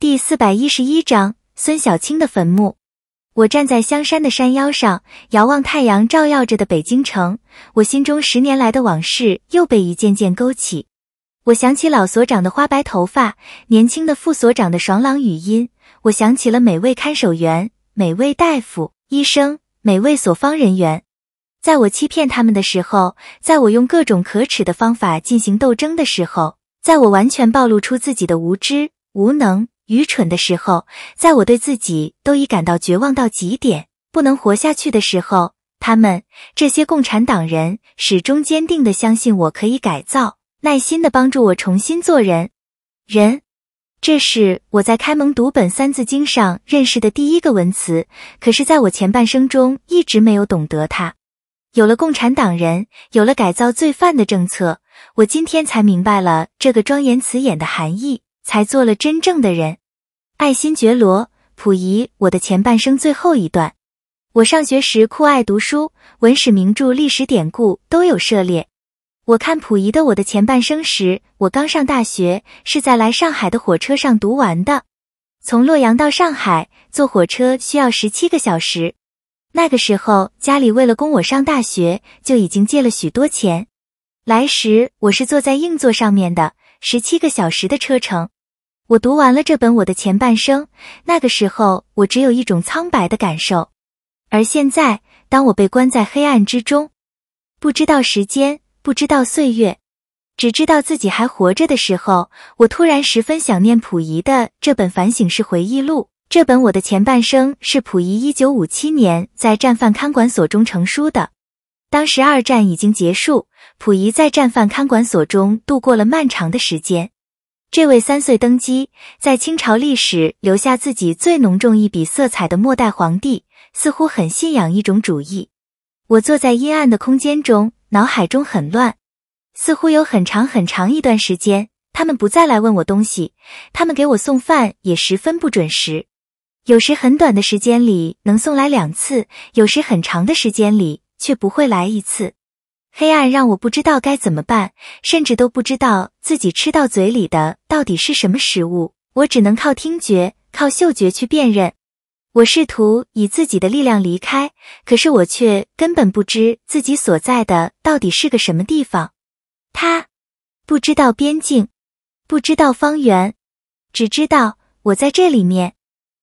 第四百一十一章孙小青的坟墓。我站在香山的山腰上，遥望太阳照耀着的北京城。我心中十年来的往事又被一件件勾起。我想起老所长的花白头发，年轻的副所长的爽朗语音。我想起了每位看守员、每位大夫、医生、每位所方人员。在我欺骗他们的时候，在我用各种可耻的方法进行斗争的时候，在我完全暴露出自己的无知、无能。愚蠢的时候，在我对自己都已感到绝望到极点，不能活下去的时候，他们这些共产党人始终坚定的相信我可以改造，耐心的帮助我重新做人。人，这是我在开蒙读本《三字经》上认识的第一个文词，可是在我前半生中一直没有懂得它。有了共产党人，有了改造罪犯的政策，我今天才明白了这个庄严词眼的含义。才做了真正的人，爱新觉罗·溥仪，《我的前半生》最后一段。我上学时酷爱读书，文史名著、历史典故都有涉猎。我看溥仪的《我的前半生》时，我刚上大学，是在来上海的火车上读完的。从洛阳到上海坐火车需要十七个小时。那个时候家里为了供我上大学，就已经借了许多钱。来时我是坐在硬座上面的，十七个小时的车程。我读完了这本《我的前半生》，那个时候我只有一种苍白的感受。而现在，当我被关在黑暗之中，不知道时间，不知道岁月，只知道自己还活着的时候，我突然十分想念溥仪的这本反省式回忆录。这本《我的前半生》是溥仪1957年在战犯看管所中成书的。当时二战已经结束，溥仪在战犯看管所中度过了漫长的时间。这位三岁登基，在清朝历史留下自己最浓重一笔色彩的末代皇帝，似乎很信仰一种主义。我坐在阴暗的空间中，脑海中很乱，似乎有很长很长一段时间，他们不再来问我东西，他们给我送饭也十分不准时，有时很短的时间里能送来两次，有时很长的时间里却不会来一次。黑暗让我不知道该怎么办，甚至都不知道自己吃到嘴里的到底是什么食物。我只能靠听觉、靠嗅觉去辨认。我试图以自己的力量离开，可是我却根本不知自己所在的到底是个什么地方。他不知道边境，不知道方圆，只知道我在这里面。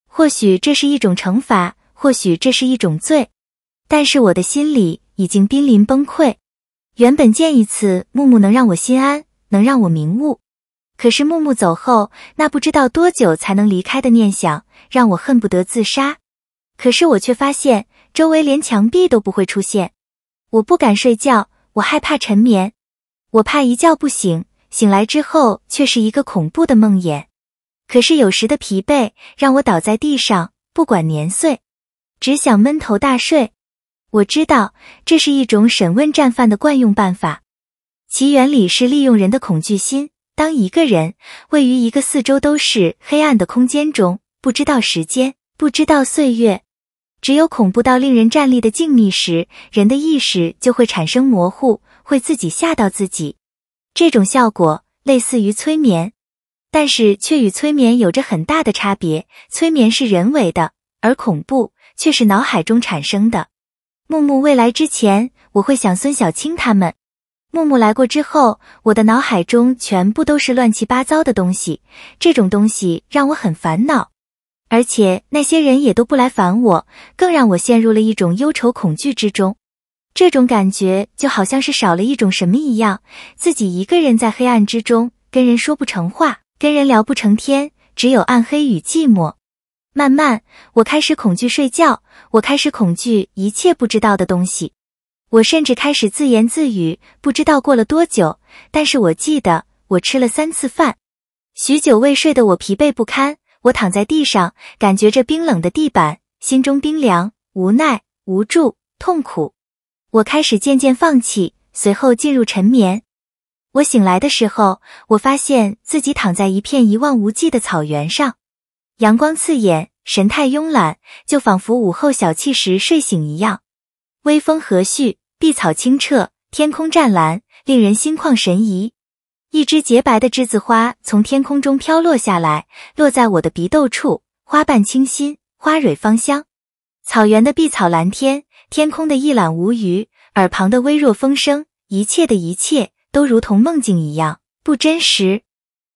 或许这是一种惩罚，或许这是一种罪，但是我的心里已经濒临崩溃。原本见一次木木能让我心安，能让我明悟。可是木木走后，那不知道多久才能离开的念想，让我恨不得自杀。可是我却发现周围连墙壁都不会出现。我不敢睡觉，我害怕沉眠，我怕一觉不醒，醒来之后却是一个恐怖的梦魇。可是有时的疲惫让我倒在地上，不管年岁，只想闷头大睡。我知道这是一种审问战犯的惯用办法，其原理是利用人的恐惧心。当一个人位于一个四周都是黑暗的空间中，不知道时间，不知道岁月，只有恐怖到令人站立的静谧时，人的意识就会产生模糊，会自己吓到自己。这种效果类似于催眠，但是却与催眠有着很大的差别。催眠是人为的，而恐怖却是脑海中产生的。木木未来之前，我会想孙小青他们；木木来过之后，我的脑海中全部都是乱七八糟的东西，这种东西让我很烦恼。而且那些人也都不来烦我，更让我陷入了一种忧愁恐惧之中。这种感觉就好像是少了一种什么一样，自己一个人在黑暗之中，跟人说不成话，跟人聊不成天，只有暗黑与寂寞。慢慢，我开始恐惧睡觉，我开始恐惧一切不知道的东西，我甚至开始自言自语。不知道过了多久，但是我记得我吃了三次饭。许久未睡的我疲惫不堪，我躺在地上，感觉着冰冷的地板，心中冰凉、无奈、无助、痛苦。我开始渐渐放弃，随后进入沉眠。我醒来的时候，我发现自己躺在一片一望无际的草原上。阳光刺眼，神态慵懒，就仿佛午后小憩时睡醒一样。微风和煦，碧草清澈，天空湛蓝，令人心旷神怡。一只洁白的栀子花从天空中飘落下来，落在我的鼻窦处，花瓣清新，花蕊芳香。草原的碧草蓝天，天空的一览无余，耳旁的微弱风声，一切的一切都如同梦境一样不真实，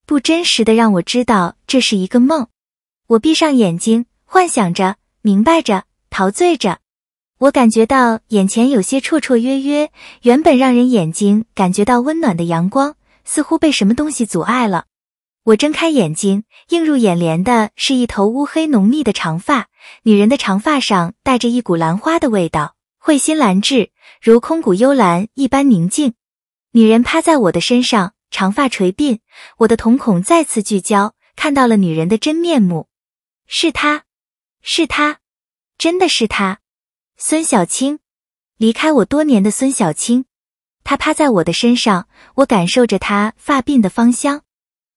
不真实的让我知道这是一个梦。我闭上眼睛，幻想着，明白着，陶醉着。我感觉到眼前有些绰绰约约，原本让人眼睛感觉到温暖的阳光，似乎被什么东西阻碍了。我睁开眼睛，映入眼帘的是一头乌黑浓密的长发。女人的长发上带着一股兰花的味道，蕙心兰质，如空谷幽兰一般宁静。女人趴在我的身上，长发垂鬓。我的瞳孔再次聚焦，看到了女人的真面目。是他，是他，真的是他，孙小青，离开我多年的孙小青，他趴在我的身上，我感受着他发鬓的芳香，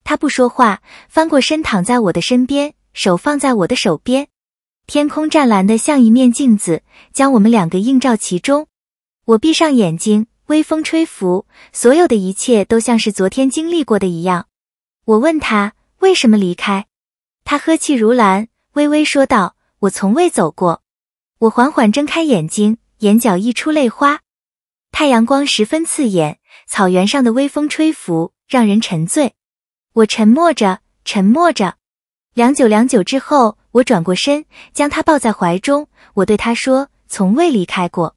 他不说话，翻过身躺在我的身边，手放在我的手边，天空湛蓝的像一面镜子，将我们两个映照其中，我闭上眼睛，微风吹拂，所有的一切都像是昨天经历过的一样，我问他为什么离开。他呵气如兰，微微说道：“我从未走过。”我缓缓睁开眼睛，眼角溢出泪花。太阳光十分刺眼，草原上的微风吹拂，让人沉醉。我沉默着，沉默着，良久良久之后，我转过身，将他抱在怀中。我对他说：“从未离开过。”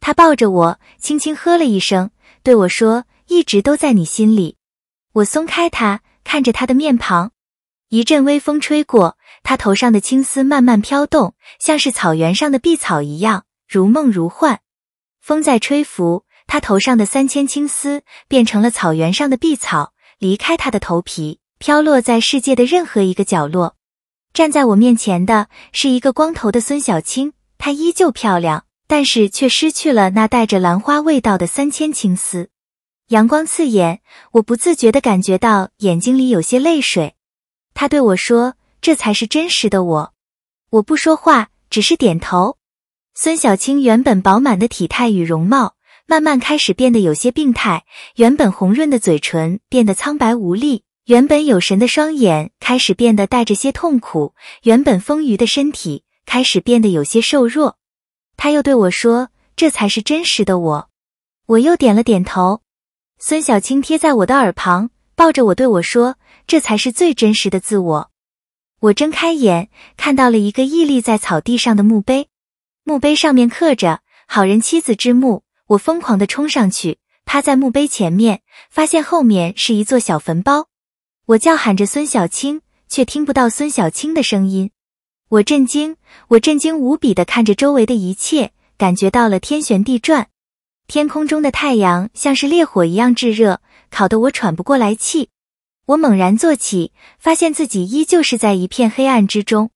他抱着我，轻轻呵了一声，对我说：“一直都在你心里。”我松开他，看着他的面庞。一阵微风吹过，他头上的青丝慢慢飘动，像是草原上的碧草一样，如梦如幻。风在吹拂，他头上的三千青丝变成了草原上的碧草，离开他的头皮，飘落在世界的任何一个角落。站在我面前的是一个光头的孙小青，她依旧漂亮，但是却失去了那带着兰花味道的三千青丝。阳光刺眼，我不自觉地感觉到眼睛里有些泪水。他对我说：“这才是真实的我。”我不说话，只是点头。孙小青原本饱满的体态与容貌，慢慢开始变得有些病态。原本红润的嘴唇变得苍白无力，原本有神的双眼开始变得带着些痛苦，原本丰腴的身体开始变得有些瘦弱。他又对我说：“这才是真实的我。”我又点了点头。孙小青贴在我的耳旁，抱着我对我说。这才是最真实的自我。我睁开眼，看到了一个屹立在草地上的墓碑，墓碑上面刻着“好人妻子之墓”。我疯狂地冲上去，趴在墓碑前面，发现后面是一座小坟包。我叫喊着孙小青，却听不到孙小青的声音。我震惊，我震惊无比地看着周围的一切，感觉到了天旋地转。天空中的太阳像是烈火一样炙热，烤得我喘不过来气。我猛然坐起，发现自己依旧是在一片黑暗之中。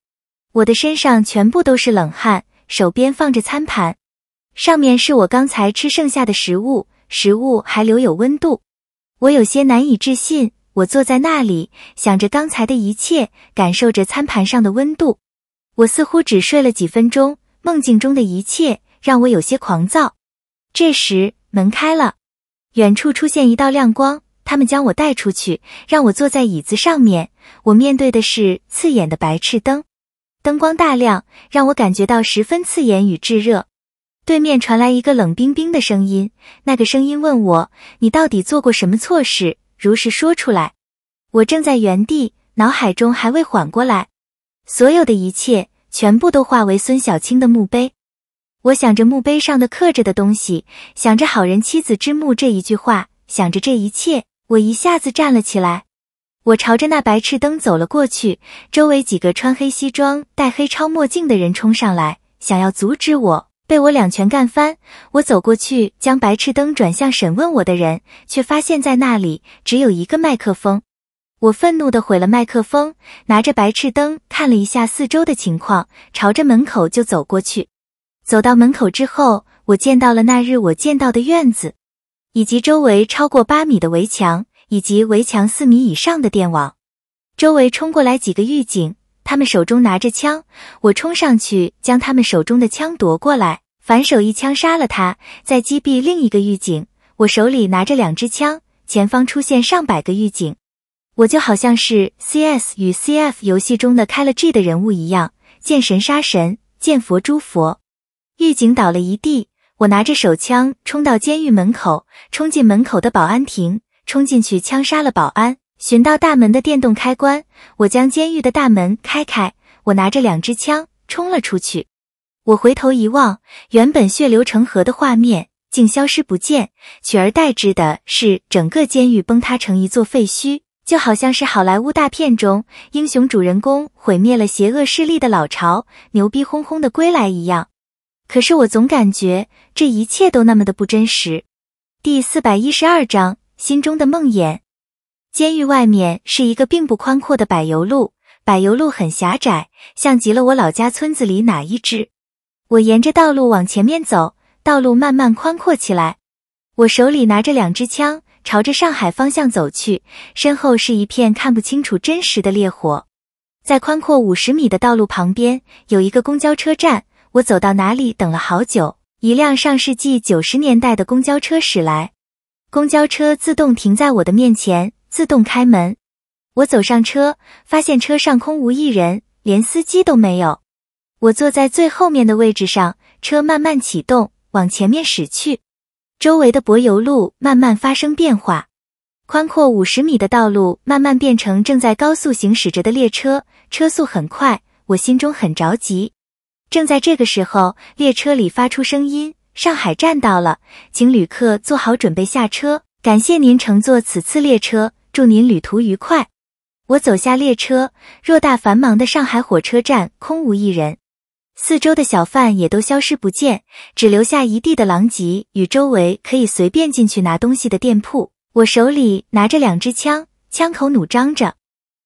我的身上全部都是冷汗，手边放着餐盘，上面是我刚才吃剩下的食物，食物还留有温度。我有些难以置信。我坐在那里，想着刚才的一切，感受着餐盘上的温度。我似乎只睡了几分钟，梦境中的一切让我有些狂躁。这时门开了，远处出现一道亮光。他们将我带出去，让我坐在椅子上面。我面对的是刺眼的白炽灯，灯光大亮，让我感觉到十分刺眼与炙热。对面传来一个冷冰冰的声音，那个声音问我：“你到底做过什么错事？”如实说出来。我正在原地，脑海中还未缓过来，所有的一切全部都化为孙小青的墓碑。我想着墓碑上的刻着的东西，想着“好人妻子之墓”这一句话，想着这一切。我一下子站了起来，我朝着那白炽灯走了过去，周围几个穿黑西装、戴黑超墨镜的人冲上来，想要阻止我，被我两拳干翻。我走过去，将白炽灯转向审问我的人，却发现在那里只有一个麦克风。我愤怒的毁了麦克风，拿着白炽灯看了一下四周的情况，朝着门口就走过去。走到门口之后，我见到了那日我见到的院子。以及周围超过八米的围墙，以及围墙四米以上的电网。周围冲过来几个狱警，他们手中拿着枪。我冲上去将他们手中的枪夺过来，反手一枪杀了他，再击毙另一个狱警。我手里拿着两支枪，前方出现上百个狱警，我就好像是 C S 与 C F 游戏中的开了 G 的人物一样，见神杀神，见佛诛佛。狱警倒了一地。我拿着手枪冲到监狱门口，冲进门口的保安亭，冲进去枪杀了保安，寻到大门的电动开关，我将监狱的大门开开。我拿着两支枪冲了出去。我回头一望，原本血流成河的画面竟消失不见，取而代之的是整个监狱崩塌成一座废墟，就好像是好莱坞大片中英雄主人公毁灭了邪恶势力的老巢，牛逼哄哄的归来一样。可是我总感觉这一切都那么的不真实。第四百一十二章：心中的梦魇。监狱外面是一个并不宽阔的柏油路，柏油路很狭窄，像极了我老家村子里哪一只。我沿着道路往前面走，道路慢慢宽阔起来。我手里拿着两支枪，朝着上海方向走去，身后是一片看不清楚真实的烈火。在宽阔五十米的道路旁边，有一个公交车站。我走到哪里，等了好久。一辆上世纪九十年代的公交车驶来，公交车自动停在我的面前，自动开门。我走上车，发现车上空无一人，连司机都没有。我坐在最后面的位置上，车慢慢启动，往前面驶去。周围的柏油路慢慢发生变化，宽阔五十米的道路慢慢变成正在高速行驶着的列车，车速很快，我心中很着急。正在这个时候，列车里发出声音：“上海站到了，请旅客做好准备下车。感谢您乘坐此次列车，祝您旅途愉快。”我走下列车，偌大繁忙的上海火车站空无一人，四周的小贩也都消失不见，只留下一地的狼藉与周围可以随便进去拿东西的店铺。我手里拿着两支枪，枪口弩张着，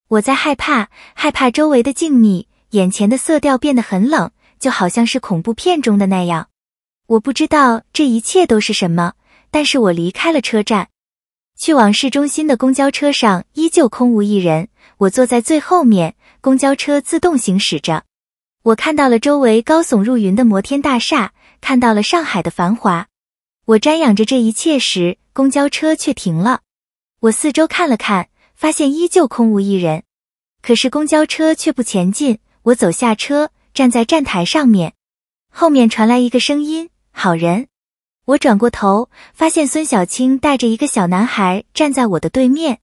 我在害怕，害怕周围的静谧，眼前的色调变得很冷。就好像是恐怖片中的那样，我不知道这一切都是什么，但是我离开了车站，去往市中心的公交车上依旧空无一人。我坐在最后面，公交车自动行驶着，我看到了周围高耸入云的摩天大厦，看到了上海的繁华。我瞻仰着这一切时，公交车却停了。我四周看了看，发现依旧空无一人，可是公交车却不前进。我走下车。站在站台上面，后面传来一个声音：“好人！”我转过头，发现孙小青带着一个小男孩站在我的对面。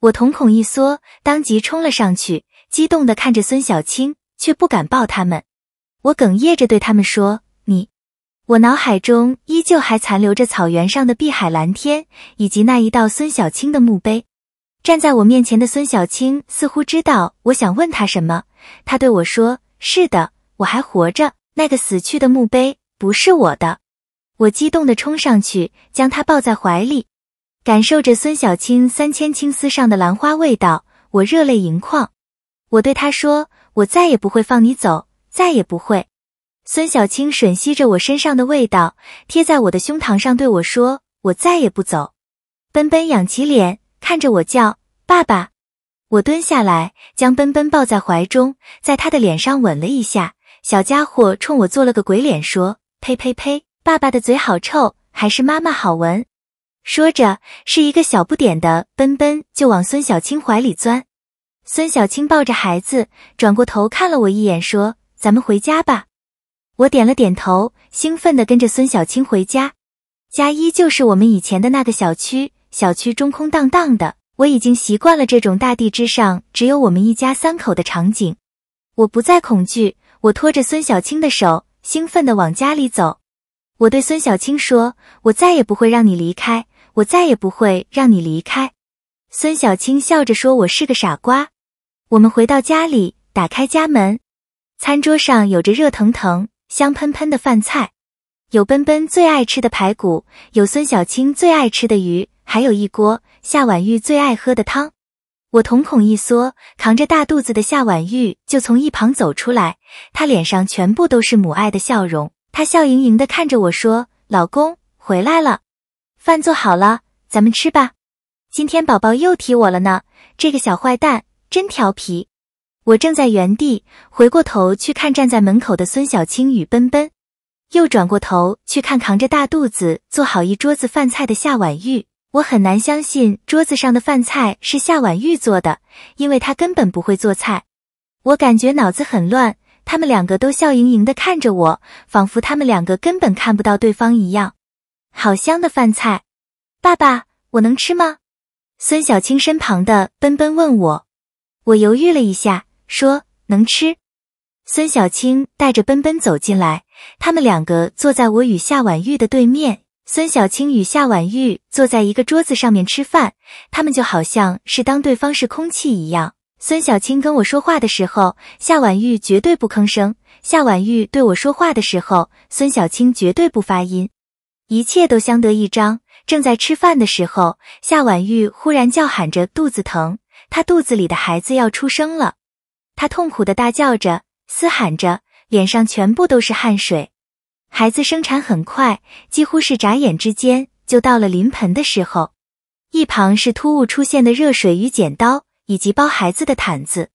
我瞳孔一缩，当即冲了上去，激动地看着孙小青，却不敢抱他们。我哽咽着对他们说：“你……”我脑海中依旧还残留着草原上的碧海蓝天，以及那一道孙小青的墓碑。站在我面前的孙小青似乎知道我想问他什么，他对我说。是的，我还活着。那个死去的墓碑不是我的。我激动地冲上去，将他抱在怀里，感受着孙小青三千青丝上的兰花味道，我热泪盈眶。我对他说：“我再也不会放你走，再也不会。”孙小青吮吸着我身上的味道，贴在我的胸膛上对我说：“我再也不走。”奔奔仰起脸看着我叫：“爸爸。”我蹲下来，将奔奔抱在怀中，在他的脸上吻了一下。小家伙冲我做了个鬼脸，说：“呸呸呸，爸爸的嘴好臭，还是妈妈好闻。”说着，是一个小不点的奔奔就往孙小青怀里钻。孙小青抱着孩子，转过头看了我一眼，说：“咱们回家吧。”我点了点头，兴奋地跟着孙小青回家。家依旧是我们以前的那个小区，小区中空荡荡的。我已经习惯了这种大地之上只有我们一家三口的场景，我不再恐惧。我拖着孙小青的手，兴奋地往家里走。我对孙小青说：“我再也不会让你离开，我再也不会让你离开。”孙小青笑着说：“我是个傻瓜。”我们回到家里，打开家门，餐桌上有着热腾腾、香喷喷的饭菜，有奔奔最爱吃的排骨，有孙小青最爱吃的鱼。还有一锅夏婉玉最爱喝的汤，我瞳孔一缩，扛着大肚子的夏婉玉就从一旁走出来，她脸上全部都是母爱的笑容，她笑盈盈的看着我说：“老公回来了，饭做好了，咱们吃吧。今天宝宝又踢我了呢，这个小坏蛋真调皮。”我正在原地回过头去看站在门口的孙小青与奔奔，又转过头去看扛着大肚子做好一桌子饭菜的夏婉玉。我很难相信桌子上的饭菜是夏婉玉做的，因为她根本不会做菜。我感觉脑子很乱。他们两个都笑盈盈的看着我，仿佛他们两个根本看不到对方一样。好香的饭菜，爸爸，我能吃吗？孙小青身旁的奔奔问我。我犹豫了一下，说能吃。孙小青带着奔奔走进来，他们两个坐在我与夏婉玉的对面。孙小青与夏婉玉坐在一个桌子上面吃饭，他们就好像是当对方是空气一样。孙小青跟我说话的时候，夏婉玉绝对不吭声；夏婉玉对我说话的时候，孙小青绝对不发音，一切都相得益彰。正在吃饭的时候，夏婉玉忽然叫喊着肚子疼，她肚子里的孩子要出生了，她痛苦的大叫着，嘶喊着，脸上全部都是汗水。孩子生产很快，几乎是眨眼之间就到了临盆的时候。一旁是突兀出现的热水与剪刀，以及包孩子的毯子。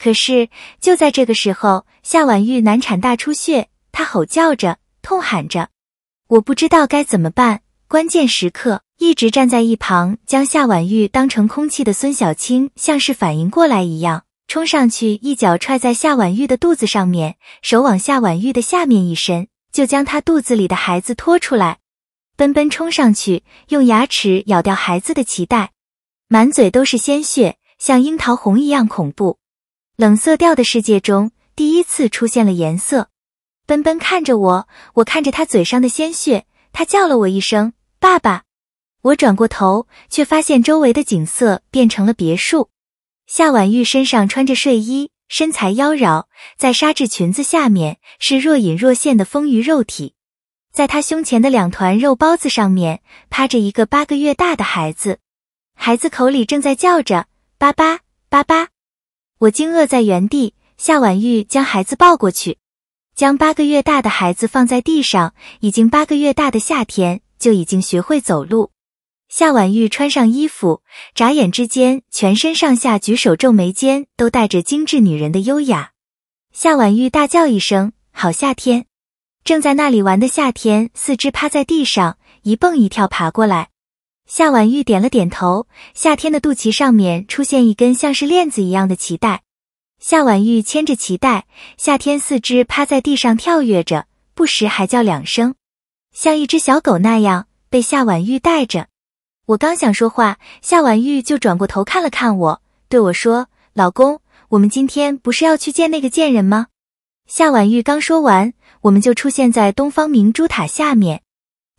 可是就在这个时候，夏婉玉难产大出血，她吼叫着，痛喊着，我不知道该怎么办。关键时刻，一直站在一旁将夏婉玉当成空气的孙小青，像是反应过来一样，冲上去一脚踹在夏婉玉的肚子上面，手往夏婉玉的下面一伸。就将他肚子里的孩子拖出来，奔奔冲上去用牙齿咬掉孩子的脐带，满嘴都是鲜血，像樱桃红一样恐怖。冷色调的世界中第一次出现了颜色。奔奔看着我，我看着他嘴上的鲜血，他叫了我一声“爸爸”。我转过头，却发现周围的景色变成了别墅。夏婉玉身上穿着睡衣。身材妖娆，在纱质裙子下面是若隐若现的丰腴肉体，在她胸前的两团肉包子上面趴着一个八个月大的孩子，孩子口里正在叫着“爸爸爸爸”，我惊愕在原地。夏婉玉将孩子抱过去，将八个月大的孩子放在地上，已经八个月大的夏天就已经学会走路。夏婉玉穿上衣服，眨眼之间，全身上下、举手皱眉间都带着精致女人的优雅。夏婉玉大叫一声：“好夏天！”正在那里玩的夏天，四肢趴在地上，一蹦一跳爬过来。夏婉玉点了点头，夏天的肚脐上面出现一根像是链子一样的脐带。夏婉玉牵着脐带，夏天四肢趴在地上跳跃着，不时还叫两声，像一只小狗那样被夏婉玉带着。我刚想说话，夏婉玉就转过头看了看我，对我说：“老公，我们今天不是要去见那个贱人吗？”夏婉玉刚说完，我们就出现在东方明珠塔下面。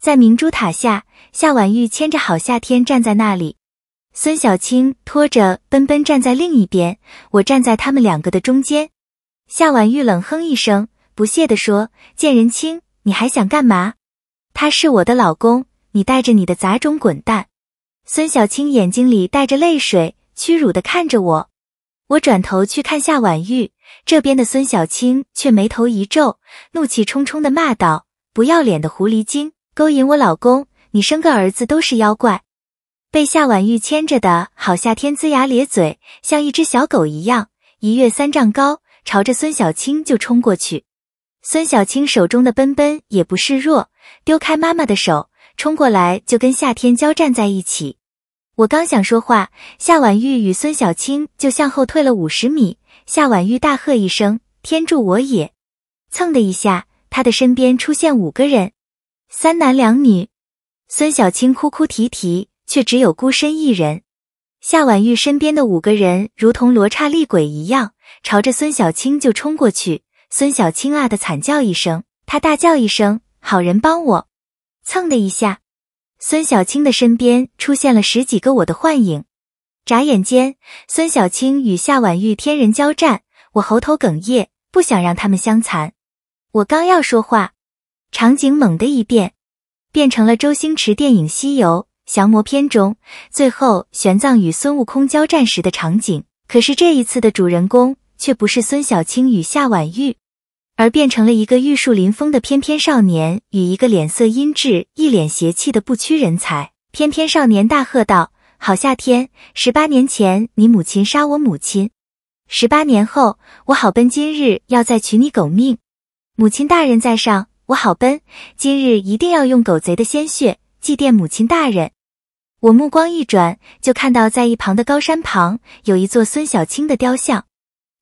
在明珠塔下，夏婉玉牵着好夏天站在那里，孙小青拖着奔奔站在另一边，我站在他们两个的中间。夏婉玉冷哼一声，不屑地说：“贱人青，你还想干嘛？他是我的老公，你带着你的杂种滚蛋！”孙小青眼睛里带着泪水，屈辱的看着我。我转头去看夏婉玉这边的孙小青，却眉头一皱，怒气冲冲的骂道：“不要脸的狐狸精，勾引我老公！你生个儿子都是妖怪！”被夏婉玉牵着的好夏天龇牙咧嘴，像一只小狗一样，一跃三丈高，朝着孙小青就冲过去。孙小青手中的奔奔也不示弱，丢开妈妈的手。冲过来就跟夏天交战在一起。我刚想说话，夏婉玉与孙小青就向后退了五十米。夏婉玉大喝一声：“天助我也！”蹭的一下，他的身边出现五个人，三男两女。孙小青哭哭啼啼，却只有孤身一人。夏婉玉身边的五个人如同罗刹厉鬼一样，朝着孙小青就冲过去。孙小青啊的惨叫一声，他大叫一声：“好人帮我！”蹭的一下，孙小青的身边出现了十几个我的幻影。眨眼间，孙小青与夏婉玉天人交战。我喉头哽咽，不想让他们相残。我刚要说话，场景猛的一变，变成了周星驰电影《西游降魔篇》中最后玄奘与孙悟空交战时的场景。可是这一次的主人公却不是孙小青与夏婉玉。而变成了一个玉树临风的翩翩少年，与一个脸色阴鸷、一脸邪气的不屈人才。翩翩少年大喝道：“好夏天！十八年前你母亲杀我母亲，十八年后我好奔今日要再取你狗命！母亲大人在上，我好奔今日一定要用狗贼的鲜血祭奠母亲大人！”我目光一转，就看到在一旁的高山旁有一座孙小青的雕像。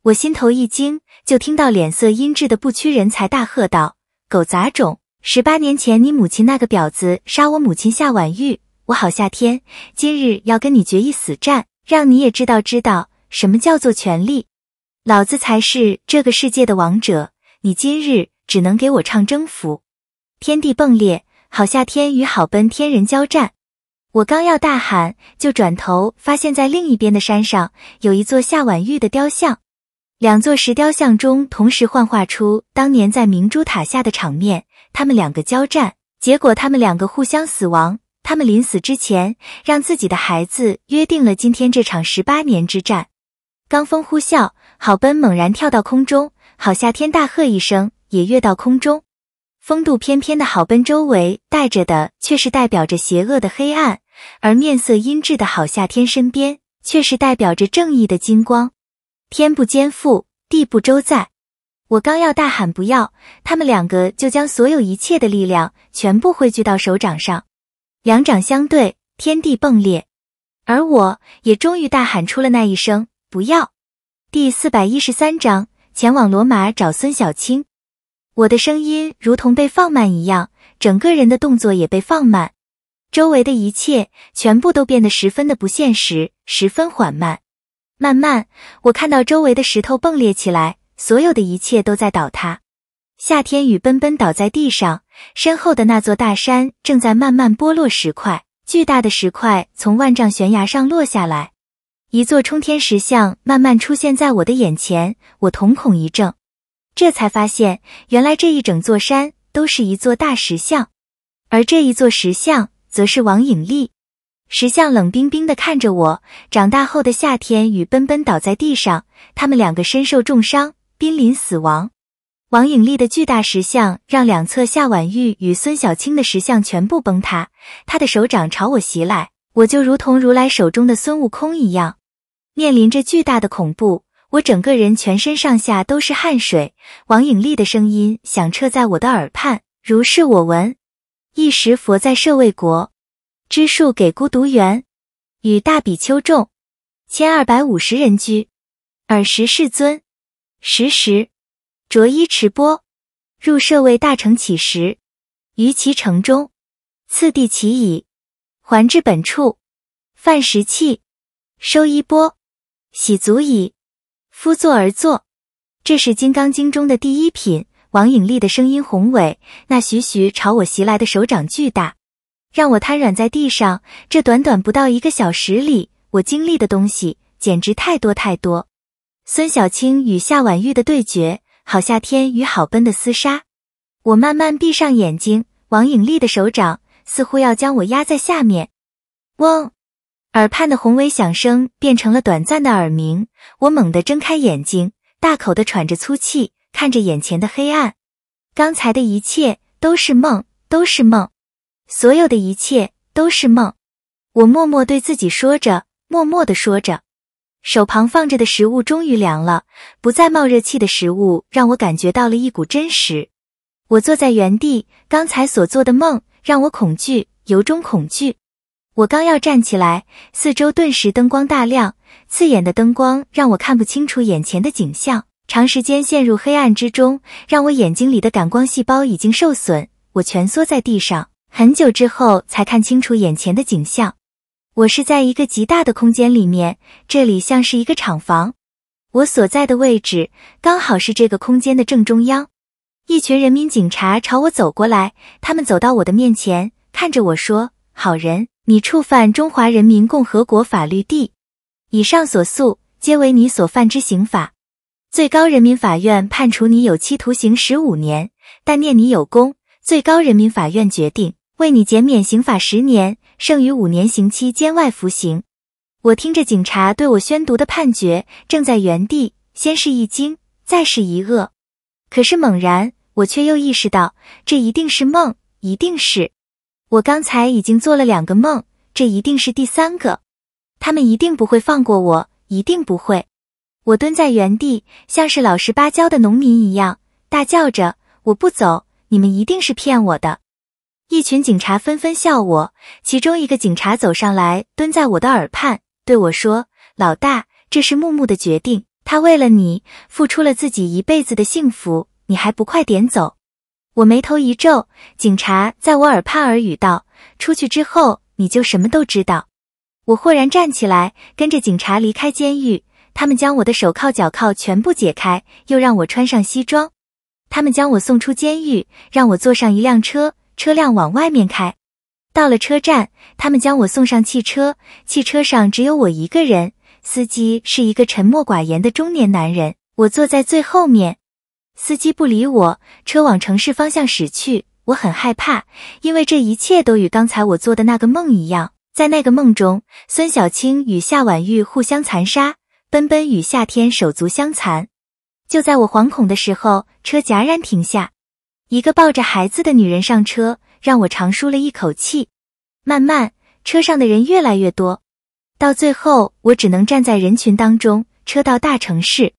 我心头一惊，就听到脸色阴鸷的不屈人才大喝道：“狗杂种！十八年前你母亲那个婊子杀我母亲夏婉玉，我好夏天今日要跟你决一死战，让你也知道知道什么叫做权力，老子才是这个世界的王者！你今日只能给我唱征服，天地崩裂，好夏天与好奔天人交战。”我刚要大喊，就转头发现，在另一边的山上有一座夏婉玉的雕像。两座石雕像中同时幻化出当年在明珠塔下的场面，他们两个交战，结果他们两个互相死亡。他们临死之前让自己的孩子约定了今天这场十八年之战。罡风呼啸，郝奔猛然跳到空中，郝夏天大喝一声也跃到空中。风度翩翩的郝奔周围带着的却是代表着邪恶的黑暗，而面色阴鸷的郝夏天身边却是代表着正义的金光。天不兼覆，地不周在。我刚要大喊“不要”，他们两个就将所有一切的力量全部汇聚到手掌上，两掌相对，天地迸裂。而我也终于大喊出了那一声“不要”。第四百一十三章：前往罗马找孙小青。我的声音如同被放慢一样，整个人的动作也被放慢，周围的一切全部都变得十分的不现实，十分缓慢。慢慢，我看到周围的石头崩裂起来，所有的一切都在倒塌。夏天雨奔奔倒在地上，身后的那座大山正在慢慢剥落石块，巨大的石块从万丈悬崖上落下来，一座冲天石像慢慢出现在我的眼前。我瞳孔一怔，这才发现，原来这一整座山都是一座大石像，而这一座石像则是王影丽。石像冷冰冰地看着我。长大后的夏天与奔奔倒在地上，他们两个身受重伤，濒临死亡。王影丽的巨大石像让两侧夏婉玉与孙小青的石像全部崩塌，他的手掌朝我袭来，我就如同如来手中的孙悟空一样，面临着巨大的恐怖。我整个人全身上下都是汗水。王影丽的声音响彻在我的耳畔：“如是我闻，一时佛在舍卫国。”之树给孤独园，与大比丘众千二百五十人居。尔时世尊时时着衣持钵，入舍卫大乘起食，于其城中次第其矣，还至本处，饭食器，收衣钵，洗足矣，敷坐而坐。这是《金刚经》中的第一品。王颖力的声音宏伟，那徐徐朝我袭来的手掌巨大。让我瘫软在地上。这短短不到一个小时里，我经历的东西简直太多太多。孙小青与夏婉玉的对决，郝夏天与郝奔的厮杀。我慢慢闭上眼睛，王影丽的手掌似乎要将我压在下面。嗡，耳畔的宏伟响声变成了短暂的耳鸣。我猛地睁开眼睛，大口的喘着粗气，看着眼前的黑暗。刚才的一切都是梦，都是梦。所有的一切都是梦，我默默对自己说着，默默地说着。手旁放着的食物终于凉了，不再冒热气的食物让我感觉到了一股真实。我坐在原地，刚才所做的梦让我恐惧，由衷恐惧。我刚要站起来，四周顿时灯光大亮，刺眼的灯光让我看不清楚眼前的景象。长时间陷入黑暗之中，让我眼睛里的感光细胞已经受损。我蜷缩在地上。很久之后才看清楚眼前的景象，我是在一个极大的空间里面，这里像是一个厂房。我所在的位置刚好是这个空间的正中央。一群人民警察朝我走过来，他们走到我的面前，看着我说：“好人，你触犯中华人民共和国法律的，以上所诉皆为你所犯之刑法。最高人民法院判处你有期徒刑十五年，但念你有功，最高人民法院决定。”为你减免刑法十年，剩余五年刑期监外服刑。我听着警察对我宣读的判决，正在原地，先是一惊，再是一愕。可是猛然，我却又意识到，这一定是梦，一定是我刚才已经做了两个梦，这一定是第三个。他们一定不会放过我，一定不会。我蹲在原地，像是老实巴交的农民一样，大叫着：“我不走！你们一定是骗我的！”一群警察纷纷笑我，其中一个警察走上来，蹲在我的耳畔，对我说：“老大，这是木木的决定，他为了你，付出了自己一辈子的幸福，你还不快点走？”我眉头一皱，警察在我耳畔耳语道：“出去之后，你就什么都知道。”我豁然站起来，跟着警察离开监狱。他们将我的手铐、脚铐全部解开，又让我穿上西装。他们将我送出监狱，让我坐上一辆车。车辆往外面开，到了车站，他们将我送上汽车。汽车上只有我一个人，司机是一个沉默寡言的中年男人。我坐在最后面，司机不理我，车往城市方向驶去。我很害怕，因为这一切都与刚才我做的那个梦一样。在那个梦中，孙小青与夏婉玉互相残杀，奔奔与夏天手足相残。就在我惶恐的时候，车戛然停下。一个抱着孩子的女人上车，让我长舒了一口气。慢慢，车上的人越来越多，到最后我只能站在人群当中。车到大城市，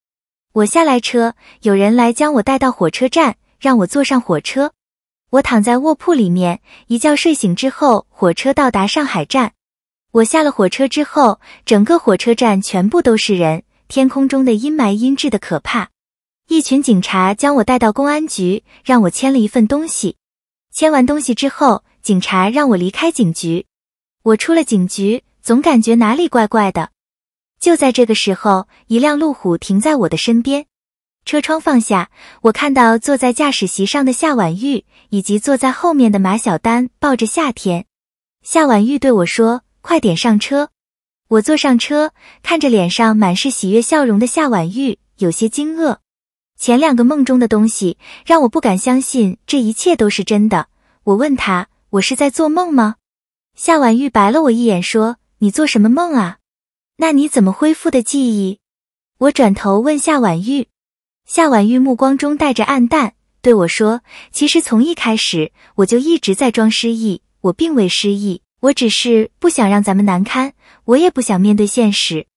我下来车，有人来将我带到火车站，让我坐上火车。我躺在卧铺里面，一觉睡醒之后，火车到达上海站。我下了火车之后，整个火车站全部都是人，天空中的阴霾阴滞的可怕。一群警察将我带到公安局，让我签了一份东西。签完东西之后，警察让我离开警局。我出了警局，总感觉哪里怪怪的。就在这个时候，一辆路虎停在我的身边，车窗放下，我看到坐在驾驶席上的夏婉玉以及坐在后面的马小丹抱着夏天。夏婉玉对我说：“快点上车。”我坐上车，看着脸上满是喜悦笑容的夏婉玉，有些惊愕。前两个梦中的东西让我不敢相信这一切都是真的。我问他：“我是在做梦吗？”夏婉玉白了我一眼，说：“你做什么梦啊？”那你怎么恢复的记忆？我转头问夏婉玉，夏婉玉目光中带着暗淡，对我说：“其实从一开始我就一直在装失忆，我并未失忆，我只是不想让咱们难堪，我也不想面对现实。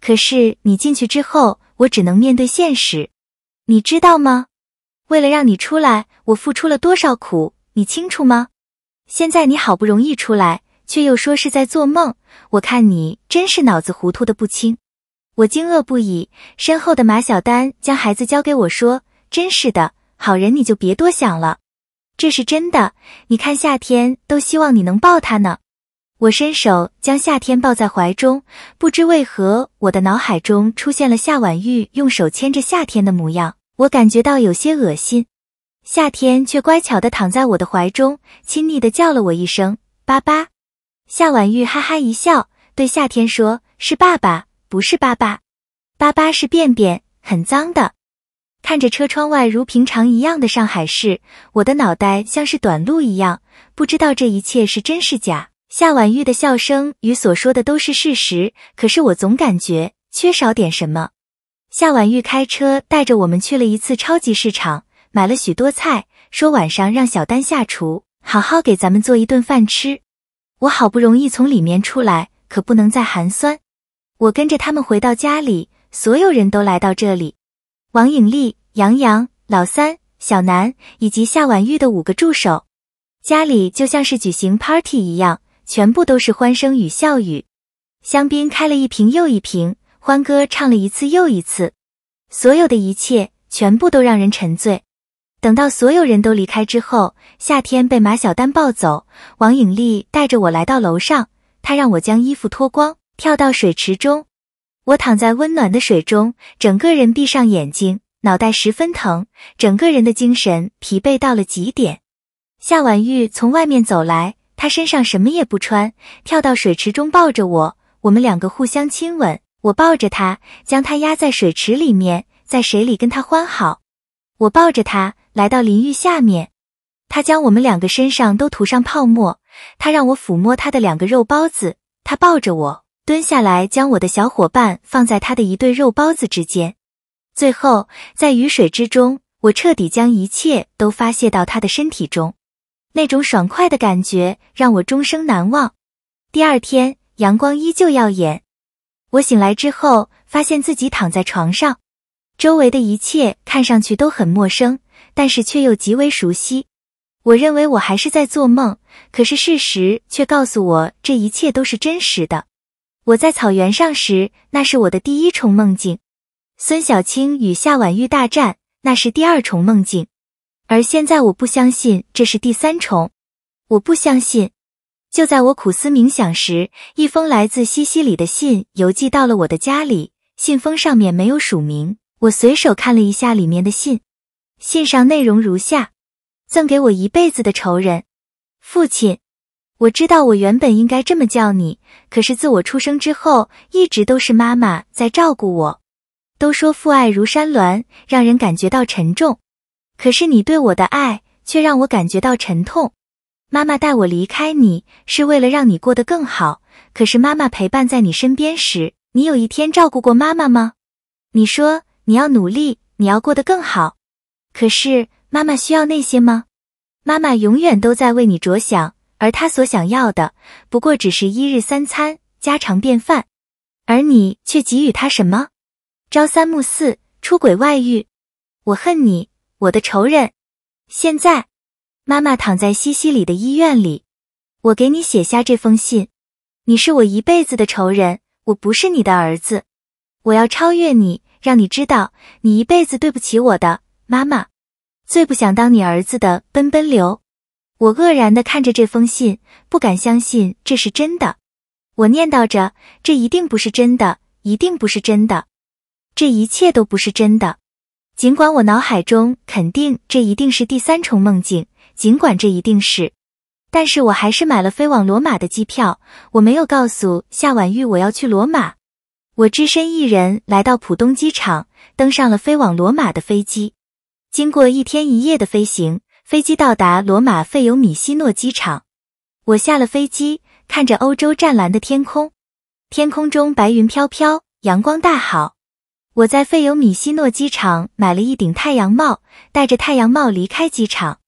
可是你进去之后，我只能面对现实。”你知道吗？为了让你出来，我付出了多少苦，你清楚吗？现在你好不容易出来，却又说是在做梦，我看你真是脑子糊涂的不轻。我惊愕不已，身后的马小丹将孩子交给我说：“真是的，好人你就别多想了，这是真的。你看夏天都希望你能抱他呢。”我伸手将夏天抱在怀中，不知为何我的脑海中出现了夏婉玉用手牵着夏天的模样。我感觉到有些恶心，夏天却乖巧地躺在我的怀中，亲昵地叫了我一声“爸爸”。夏婉玉哈哈一笑，对夏天说：“是爸爸，不是爸爸，爸爸是便便，很脏的。”看着车窗外如平常一样的上海市，我的脑袋像是短路一样，不知道这一切是真是假。夏婉玉的笑声与所说的都是事实，可是我总感觉缺少点什么。夏婉玉开车带着我们去了一次超级市场，买了许多菜，说晚上让小丹下厨，好好给咱们做一顿饭吃。我好不容易从里面出来，可不能再寒酸。我跟着他们回到家里，所有人都来到这里。王颖丽、杨洋、老三、小南以及夏婉玉的五个助手，家里就像是举行 party 一样，全部都是欢声与笑语。香槟开了一瓶又一瓶。欢歌唱了一次又一次，所有的一切全部都让人沉醉。等到所有人都离开之后，夏天被马小丹抱走，王颖丽带着我来到楼上，她让我将衣服脱光，跳到水池中。我躺在温暖的水中，整个人闭上眼睛，脑袋十分疼，整个人的精神疲惫到了极点。夏婉玉从外面走来，她身上什么也不穿，跳到水池中抱着我，我们两个互相亲吻。我抱着他，将他压在水池里面，在水里跟他欢好。我抱着他来到淋浴下面，他将我们两个身上都涂上泡沫。他让我抚摸他的两个肉包子，他抱着我蹲下来，将我的小伙伴放在他的一对肉包子之间。最后在雨水之中，我彻底将一切都发泄到他的身体中，那种爽快的感觉让我终生难忘。第二天，阳光依旧耀眼。我醒来之后，发现自己躺在床上，周围的一切看上去都很陌生，但是却又极为熟悉。我认为我还是在做梦，可是事实却告诉我这一切都是真实的。我在草原上时，那是我的第一重梦境；孙小青与夏婉玉大战，那是第二重梦境；而现在，我不相信这是第三重，我不相信。就在我苦思冥想时，一封来自西西里的信邮寄到了我的家里。信封上面没有署名，我随手看了一下里面的信。信上内容如下：赠给我一辈子的仇人，父亲。我知道我原本应该这么叫你，可是自我出生之后，一直都是妈妈在照顾我。都说父爱如山峦，让人感觉到沉重，可是你对我的爱却让我感觉到沉痛。妈妈带我离开你，是为了让你过得更好。可是妈妈陪伴在你身边时，你有一天照顾过妈妈吗？你说你要努力，你要过得更好。可是妈妈需要那些吗？妈妈永远都在为你着想，而她所想要的，不过只是一日三餐，家常便饭。而你却给予她什么？朝三暮四，出轨外遇。我恨你，我的仇人。现在。妈妈躺在西西里的医院里，我给你写下这封信。你是我一辈子的仇人，我不是你的儿子，我要超越你，让你知道你一辈子对不起我的妈妈。最不想当你儿子的奔奔流，我愕然地看着这封信，不敢相信这是真的。我念叨着，这一定不是真的，一定不是真的，这一切都不是真的。尽管我脑海中肯定这一定是第三重梦境。尽管这一定是，但是我还是买了飞往罗马的机票。我没有告诉夏婉玉我要去罗马，我只身一人来到浦东机场，登上了飞往罗马的飞机。经过一天一夜的飞行，飞机到达罗马费尤米西诺机场。我下了飞机，看着欧洲湛蓝的天空，天空中白云飘飘，阳光大好。我在费尤米西诺机场买了一顶太阳帽，戴着太阳帽离开机场。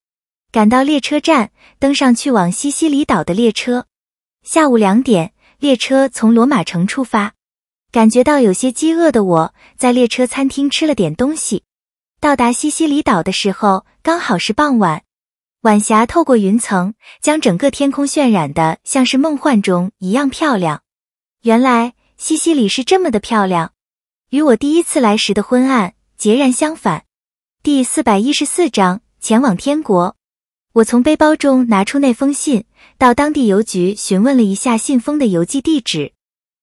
赶到列车站，登上去往西西里岛的列车。下午两点，列车从罗马城出发。感觉到有些饥饿的我，在列车餐厅吃了点东西。到达西西里岛的时候，刚好是傍晚，晚霞透过云层，将整个天空渲染的像是梦幻中一样漂亮。原来西西里是这么的漂亮，与我第一次来时的昏暗截然相反。第四百一十四章：前往天国。我从背包中拿出那封信，到当地邮局询问了一下信封的邮寄地址。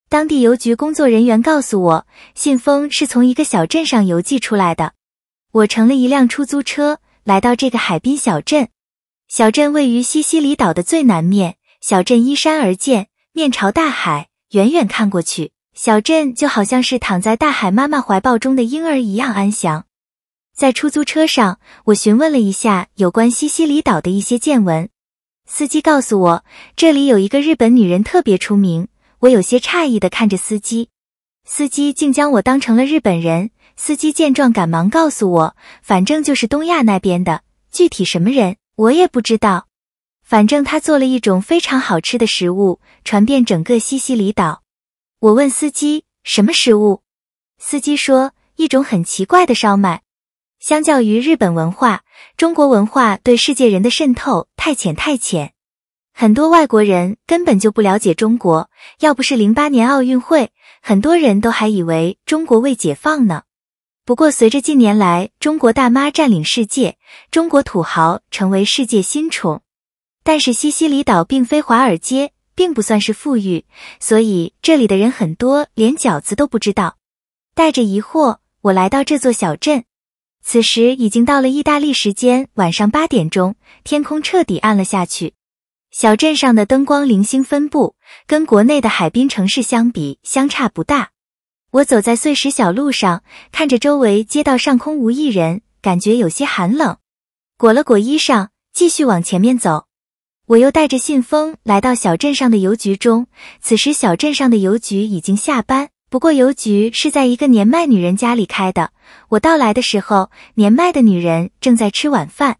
当地邮局工作人员告诉我，信封是从一个小镇上邮寄出来的。我乘了一辆出租车来到这个海滨小镇。小镇位于西西里岛的最南面，小镇依山而建，面朝大海。远远看过去，小镇就好像是躺在大海妈妈怀抱中的婴儿一样安详。在出租车上，我询问了一下有关西西里岛的一些见闻。司机告诉我，这里有一个日本女人特别出名。我有些诧异地看着司机，司机竟将我当成了日本人。司机见状，赶忙告诉我，反正就是东亚那边的，具体什么人我也不知道。反正他做了一种非常好吃的食物，传遍整个西西里岛。我问司机什么食物，司机说一种很奇怪的烧麦。相较于日本文化，中国文化对世界人的渗透太浅太浅，很多外国人根本就不了解中国。要不是零八年奥运会，很多人都还以为中国未解放呢。不过，随着近年来中国大妈占领世界，中国土豪成为世界新宠。但是，西西里岛并非华尔街，并不算是富裕，所以这里的人很多连饺子都不知道。带着疑惑，我来到这座小镇。此时已经到了意大利时间晚上八点钟，天空彻底暗了下去，小镇上的灯光零星分布，跟国内的海滨城市相比相差不大。我走在碎石小路上，看着周围街道上空无一人，感觉有些寒冷，裹了裹衣裳，继续往前面走。我又带着信封来到小镇上的邮局中，此时小镇上的邮局已经下班。不过邮局是在一个年迈女人家里开的。我到来的时候，年迈的女人正在吃晚饭。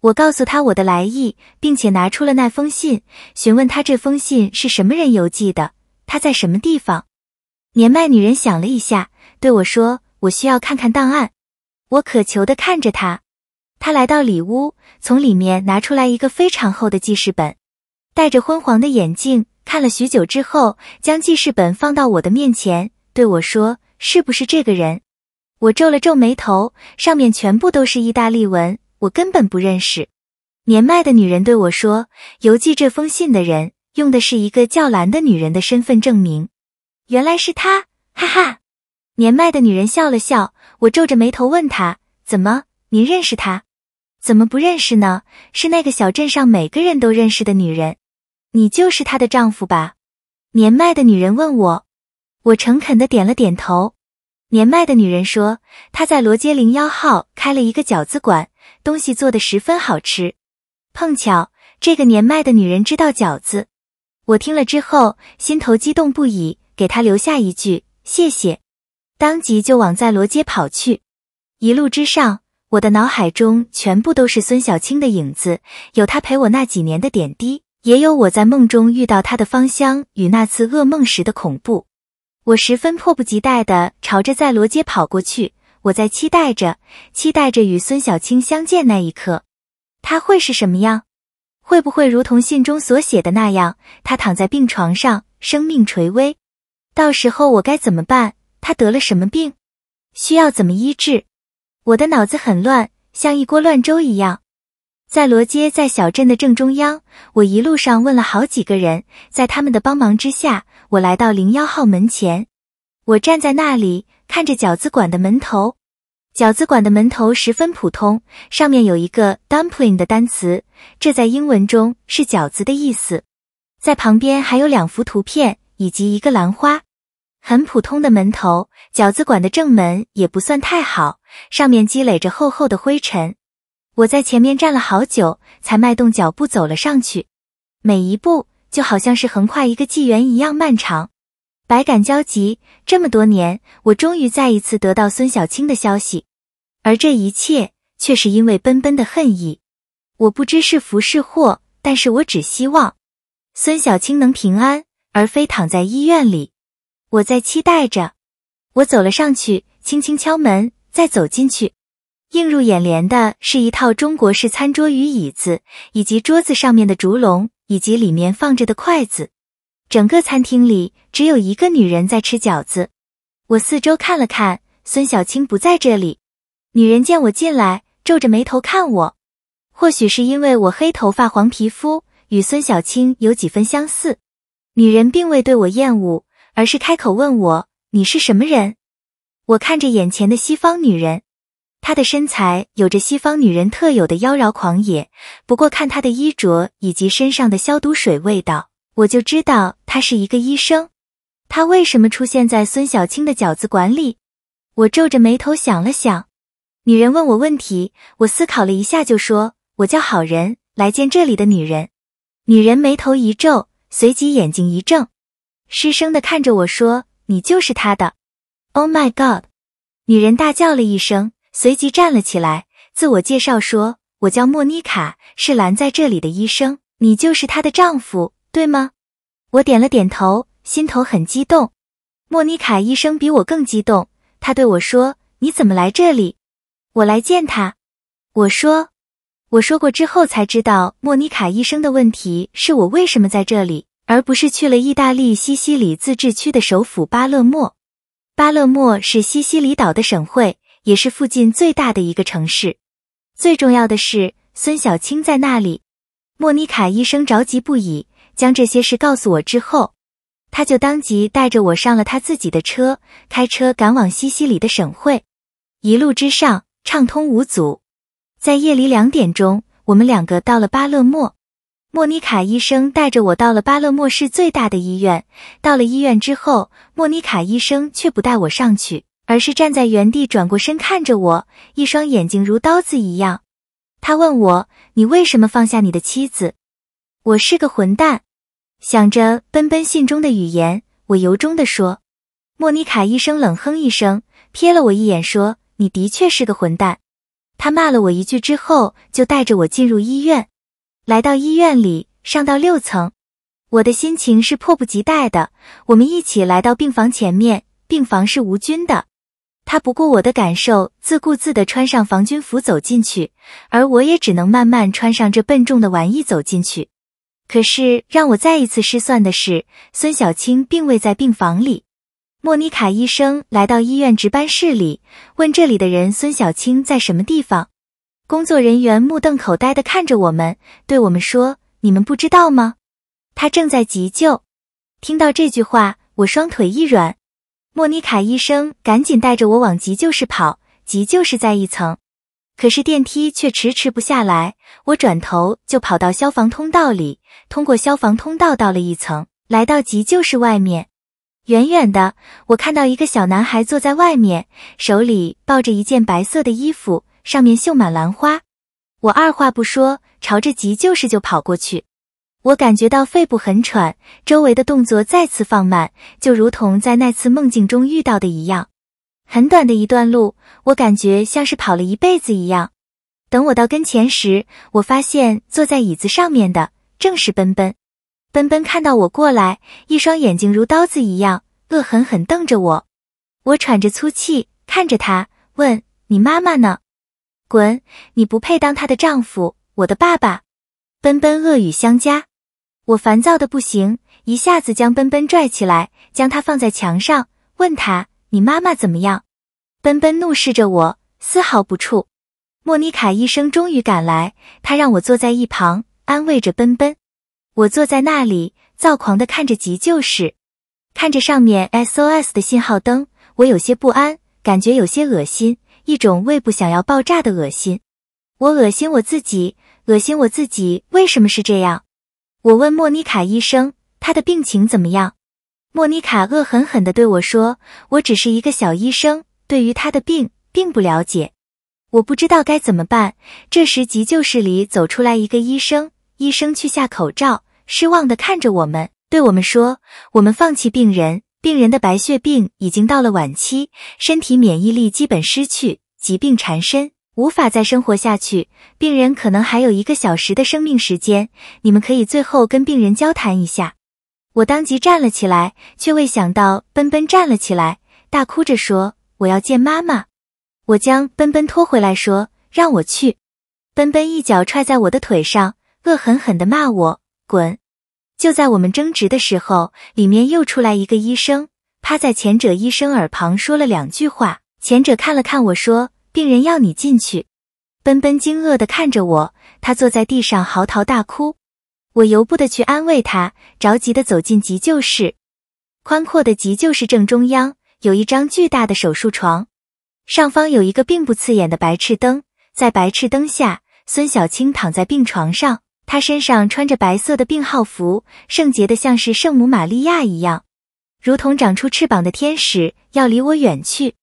我告诉她我的来意，并且拿出了那封信，询问她这封信是什么人邮寄的，她在什么地方。年迈女人想了一下，对我说：“我需要看看档案。”我渴求地看着她。她来到里屋，从里面拿出来一个非常厚的记事本，戴着昏黄的眼镜。看了许久之后，将记事本放到我的面前，对我说：“是不是这个人？”我皱了皱眉头，上面全部都是意大利文，我根本不认识。年迈的女人对我说：“邮寄这封信的人用的是一个叫兰的女人的身份证明。”原来是她，哈哈。年迈的女人笑了笑。我皱着眉头问她：“怎么？您认识她？怎么不认识呢？”是那个小镇上每个人都认识的女人。你就是她的丈夫吧？年迈的女人问我，我诚恳的点了点头。年迈的女人说，她在罗街零幺号开了一个饺子馆，东西做的十分好吃。碰巧这个年迈的女人知道饺子，我听了之后心头激动不已，给她留下一句谢谢，当即就往在罗街跑去。一路之上，我的脑海中全部都是孙小青的影子，有她陪我那几年的点滴。也有我在梦中遇到他的芳香与那次噩梦时的恐怖，我十分迫不及待地朝着在罗街跑过去。我在期待着，期待着与孙小青相见那一刻，他会是什么样？会不会如同信中所写的那样，他躺在病床上，生命垂危？到时候我该怎么办？他得了什么病？需要怎么医治？我的脑子很乱，像一锅乱粥一样。在罗街，在小镇的正中央，我一路上问了好几个人，在他们的帮忙之下，我来到零幺号门前。我站在那里，看着饺子馆的门头。饺子馆的门头十分普通，上面有一个 dumpling 的单词，这在英文中是饺子的意思。在旁边还有两幅图片以及一个兰花，很普通的门头。饺子馆的正门也不算太好，上面积累着厚厚的灰尘。我在前面站了好久，才迈动脚步走了上去，每一步就好像是横跨一个纪元一样漫长，百感交集。这么多年，我终于再一次得到孙小青的消息，而这一切却是因为奔奔的恨意。我不知是福是祸，但是我只希望孙小青能平安，而非躺在医院里。我在期待着，我走了上去，轻轻敲门，再走进去。映入眼帘的是一套中国式餐桌与椅子，以及桌子上面的竹笼以及里面放着的筷子。整个餐厅里只有一个女人在吃饺子。我四周看了看，孙小青不在这里。女人见我进来，皱着眉头看我。或许是因为我黑头发、黄皮肤与孙小青有几分相似，女人并未对我厌恶，而是开口问我：“你是什么人？”我看着眼前的西方女人。她的身材有着西方女人特有的妖娆狂野，不过看她的衣着以及身上的消毒水味道，我就知道她是一个医生。她为什么出现在孙小青的饺子馆里？我皱着眉头想了想。女人问我问题，我思考了一下就说：“我叫好人，来见这里的女人。”女人眉头一皱，随即眼睛一正，失声的看着我说：“你就是她的？”Oh my god！女人大叫了一声。随即站了起来，自我介绍说：“我叫莫妮卡，是拦在这里的医生。你就是她的丈夫，对吗？”我点了点头，心头很激动。莫妮卡医生比我更激动，她对我说：“你怎么来这里？”我来见他。我说：“我说过之后才知道，莫妮卡医生的问题是我为什么在这里，而不是去了意大利西西里自治区的首府巴勒莫。巴勒莫是西西里岛的省会。”也是附近最大的一个城市。最重要的是，孙小青在那里。莫妮卡医生着急不已，将这些事告诉我之后，他就当即带着我上了他自己的车，开车赶往西西里的省会。一路之上畅通无阻。在夜里两点钟，我们两个到了巴勒莫。莫妮卡医生带着我到了巴勒莫市最大的医院。到了医院之后，莫妮卡医生却不带我上去。而是站在原地，转过身看着我，一双眼睛如刀子一样。他问我：“你为什么放下你的妻子？”我是个混蛋。想着奔奔信中的语言，我由衷地说。莫妮卡医生冷哼一声，瞥了我一眼，说：“你的确是个混蛋。”他骂了我一句之后，就带着我进入医院，来到医院里，上到六层。我的心情是迫不及待的。我们一起来到病房前面，病房是无菌的。他不顾我的感受，自顾自的穿上防军服走进去，而我也只能慢慢穿上这笨重的玩意走进去。可是让我再一次失算的是，孙小青并未在病房里。莫妮卡医生来到医院值班室里，问这里的人孙小青在什么地方。工作人员目瞪口呆的看着我们，对我们说：“你们不知道吗？他正在急救。”听到这句话，我双腿一软。莫妮卡医生赶紧带着我往急救室跑，急救室在一层，可是电梯却迟迟不下来。我转头就跑到消防通道里，通过消防通道到了一层，来到急救室外面。远远的，我看到一个小男孩坐在外面，手里抱着一件白色的衣服，上面绣满兰花。我二话不说，朝着急救室就跑过去。我感觉到肺部很喘，周围的动作再次放慢，就如同在那次梦境中遇到的一样。很短的一段路，我感觉像是跑了一辈子一样。等我到跟前时，我发现坐在椅子上面的正是奔奔。奔奔看到我过来，一双眼睛如刀子一样，恶狠狠瞪着我。我喘着粗气看着他，问：“你妈妈呢？”“滚！你不配当她的丈夫，我的爸爸。”奔奔恶语相加。我烦躁的不行，一下子将奔奔拽起来，将他放在墙上，问他：“你妈妈怎么样？”奔奔怒视着我，丝毫不怵。莫妮卡医生终于赶来，他让我坐在一旁，安慰着奔奔。我坐在那里，躁狂的看着急救室，看着上面 SOS 的信号灯，我有些不安，感觉有些恶心，一种胃部想要爆炸的恶心。我恶心我自己，恶心我自己，为什么是这样？我问莫妮卡医生，他的病情怎么样？莫妮卡恶狠狠地对我说：“我只是一个小医生，对于他的病并不了解，我不知道该怎么办。”这时，急救室里走出来一个医生，医生去下口罩，失望地看着我们，对我们说：“我们放弃病人，病人的白血病已经到了晚期，身体免疫力基本失去，疾病缠身。”无法再生活下去，病人可能还有一个小时的生命时间。你们可以最后跟病人交谈一下。我当即站了起来，却未想到奔奔站了起来，大哭着说：“我要见妈妈。”我将奔奔拖回来，说：“让我去。”奔奔一脚踹在我的腿上，恶狠狠地骂我：“滚！”就在我们争执的时候，里面又出来一个医生，趴在前者医生耳旁说了两句话。前者看了看我说。病人要你进去，奔奔惊愕的看着我，他坐在地上嚎啕大哭，我由不得去安慰他，着急的走进急救室。宽阔的急救室正中央有一张巨大的手术床，上方有一个并不刺眼的白炽灯，在白炽灯下，孙小青躺在病床上，她身上穿着白色的病号服，圣洁的像是圣母玛利亚一样，如同长出翅膀的天使，要离我远去，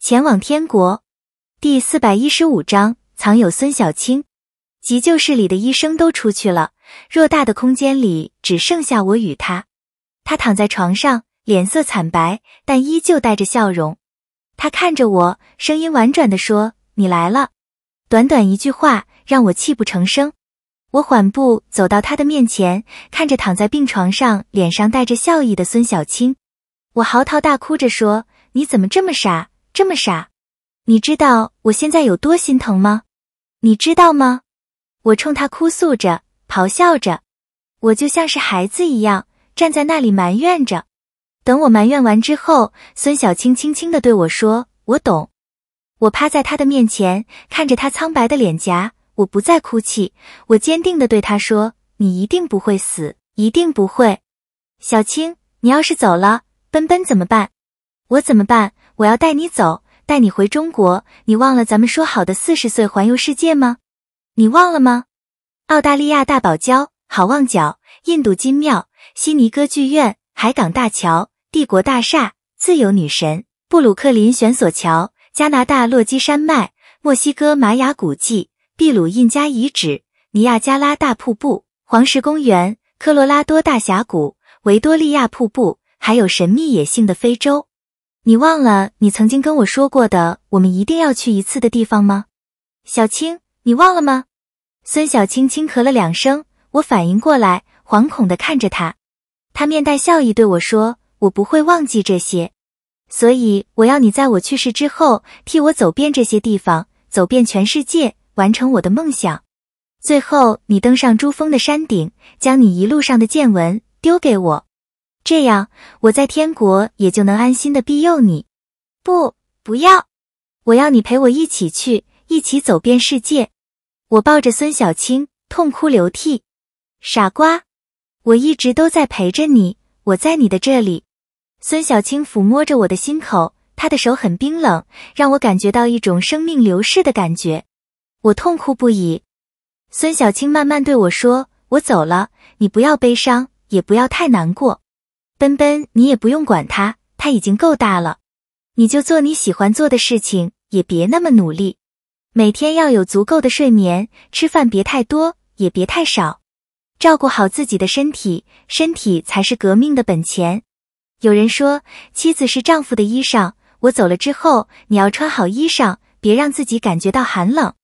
前往天国。第四百一十五章藏有孙小青，急救室里的医生都出去了，偌大的空间里只剩下我与他。他躺在床上，脸色惨白，但依旧带着笑容。他看着我，声音婉转的说：“你来了。”短短一句话让我泣不成声。我缓步走到他的面前，看着躺在病床上、脸上带着笑意的孙小青，我嚎啕大哭着说：“你怎么这么傻？这么傻？”你知道我现在有多心疼吗？你知道吗？我冲他哭诉着，咆哮着，我就像是孩子一样站在那里埋怨着。等我埋怨完之后，孙小青轻轻的对我说：“我懂。”我趴在他的面前，看着他苍白的脸颊，我不再哭泣，我坚定的对他说：“你一定不会死，一定不会。”小青，你要是走了，奔奔怎么办？我怎么办？我要带你走。带你回中国，你忘了咱们说好的四十岁环游世界吗？你忘了吗？澳大利亚大堡礁、好望角、印度金庙、悉尼歌剧院、海港大桥、帝国大厦、自由女神、布鲁克林悬索桥、加拿大落基山脉、墨西哥玛雅古迹、秘鲁印加遗址、尼亚加拉大瀑布、黄石公园、科罗拉多大峡谷、维多利亚瀑布，还有神秘野性的非洲。你忘了你曾经跟我说过的，我们一定要去一次的地方吗，小青？你忘了吗？孙小青轻咳了两声，我反应过来，惶恐地看着他。他面带笑意对我说：“我不会忘记这些，所以我要你在我去世之后，替我走遍这些地方，走遍全世界，完成我的梦想。最后，你登上珠峰的山顶，将你一路上的见闻丢给我。”这样，我在天国也就能安心的庇佑你。不，不要！我要你陪我一起去，一起走遍世界。我抱着孙小青，痛哭流涕。傻瓜，我一直都在陪着你，我在你的这里。孙小青抚摸着我的心口，他的手很冰冷，让我感觉到一种生命流逝的感觉。我痛哭不已。孙小青慢慢对我说：“我走了，你不要悲伤，也不要太难过。”奔奔，你也不用管他，他已经够大了。你就做你喜欢做的事情，也别那么努力。每天要有足够的睡眠，吃饭别太多，也别太少，照顾好自己的身体，身体才是革命的本钱。有人说，妻子是丈夫的衣裳。我走了之后，你要穿好衣裳，别让自己感觉到寒冷。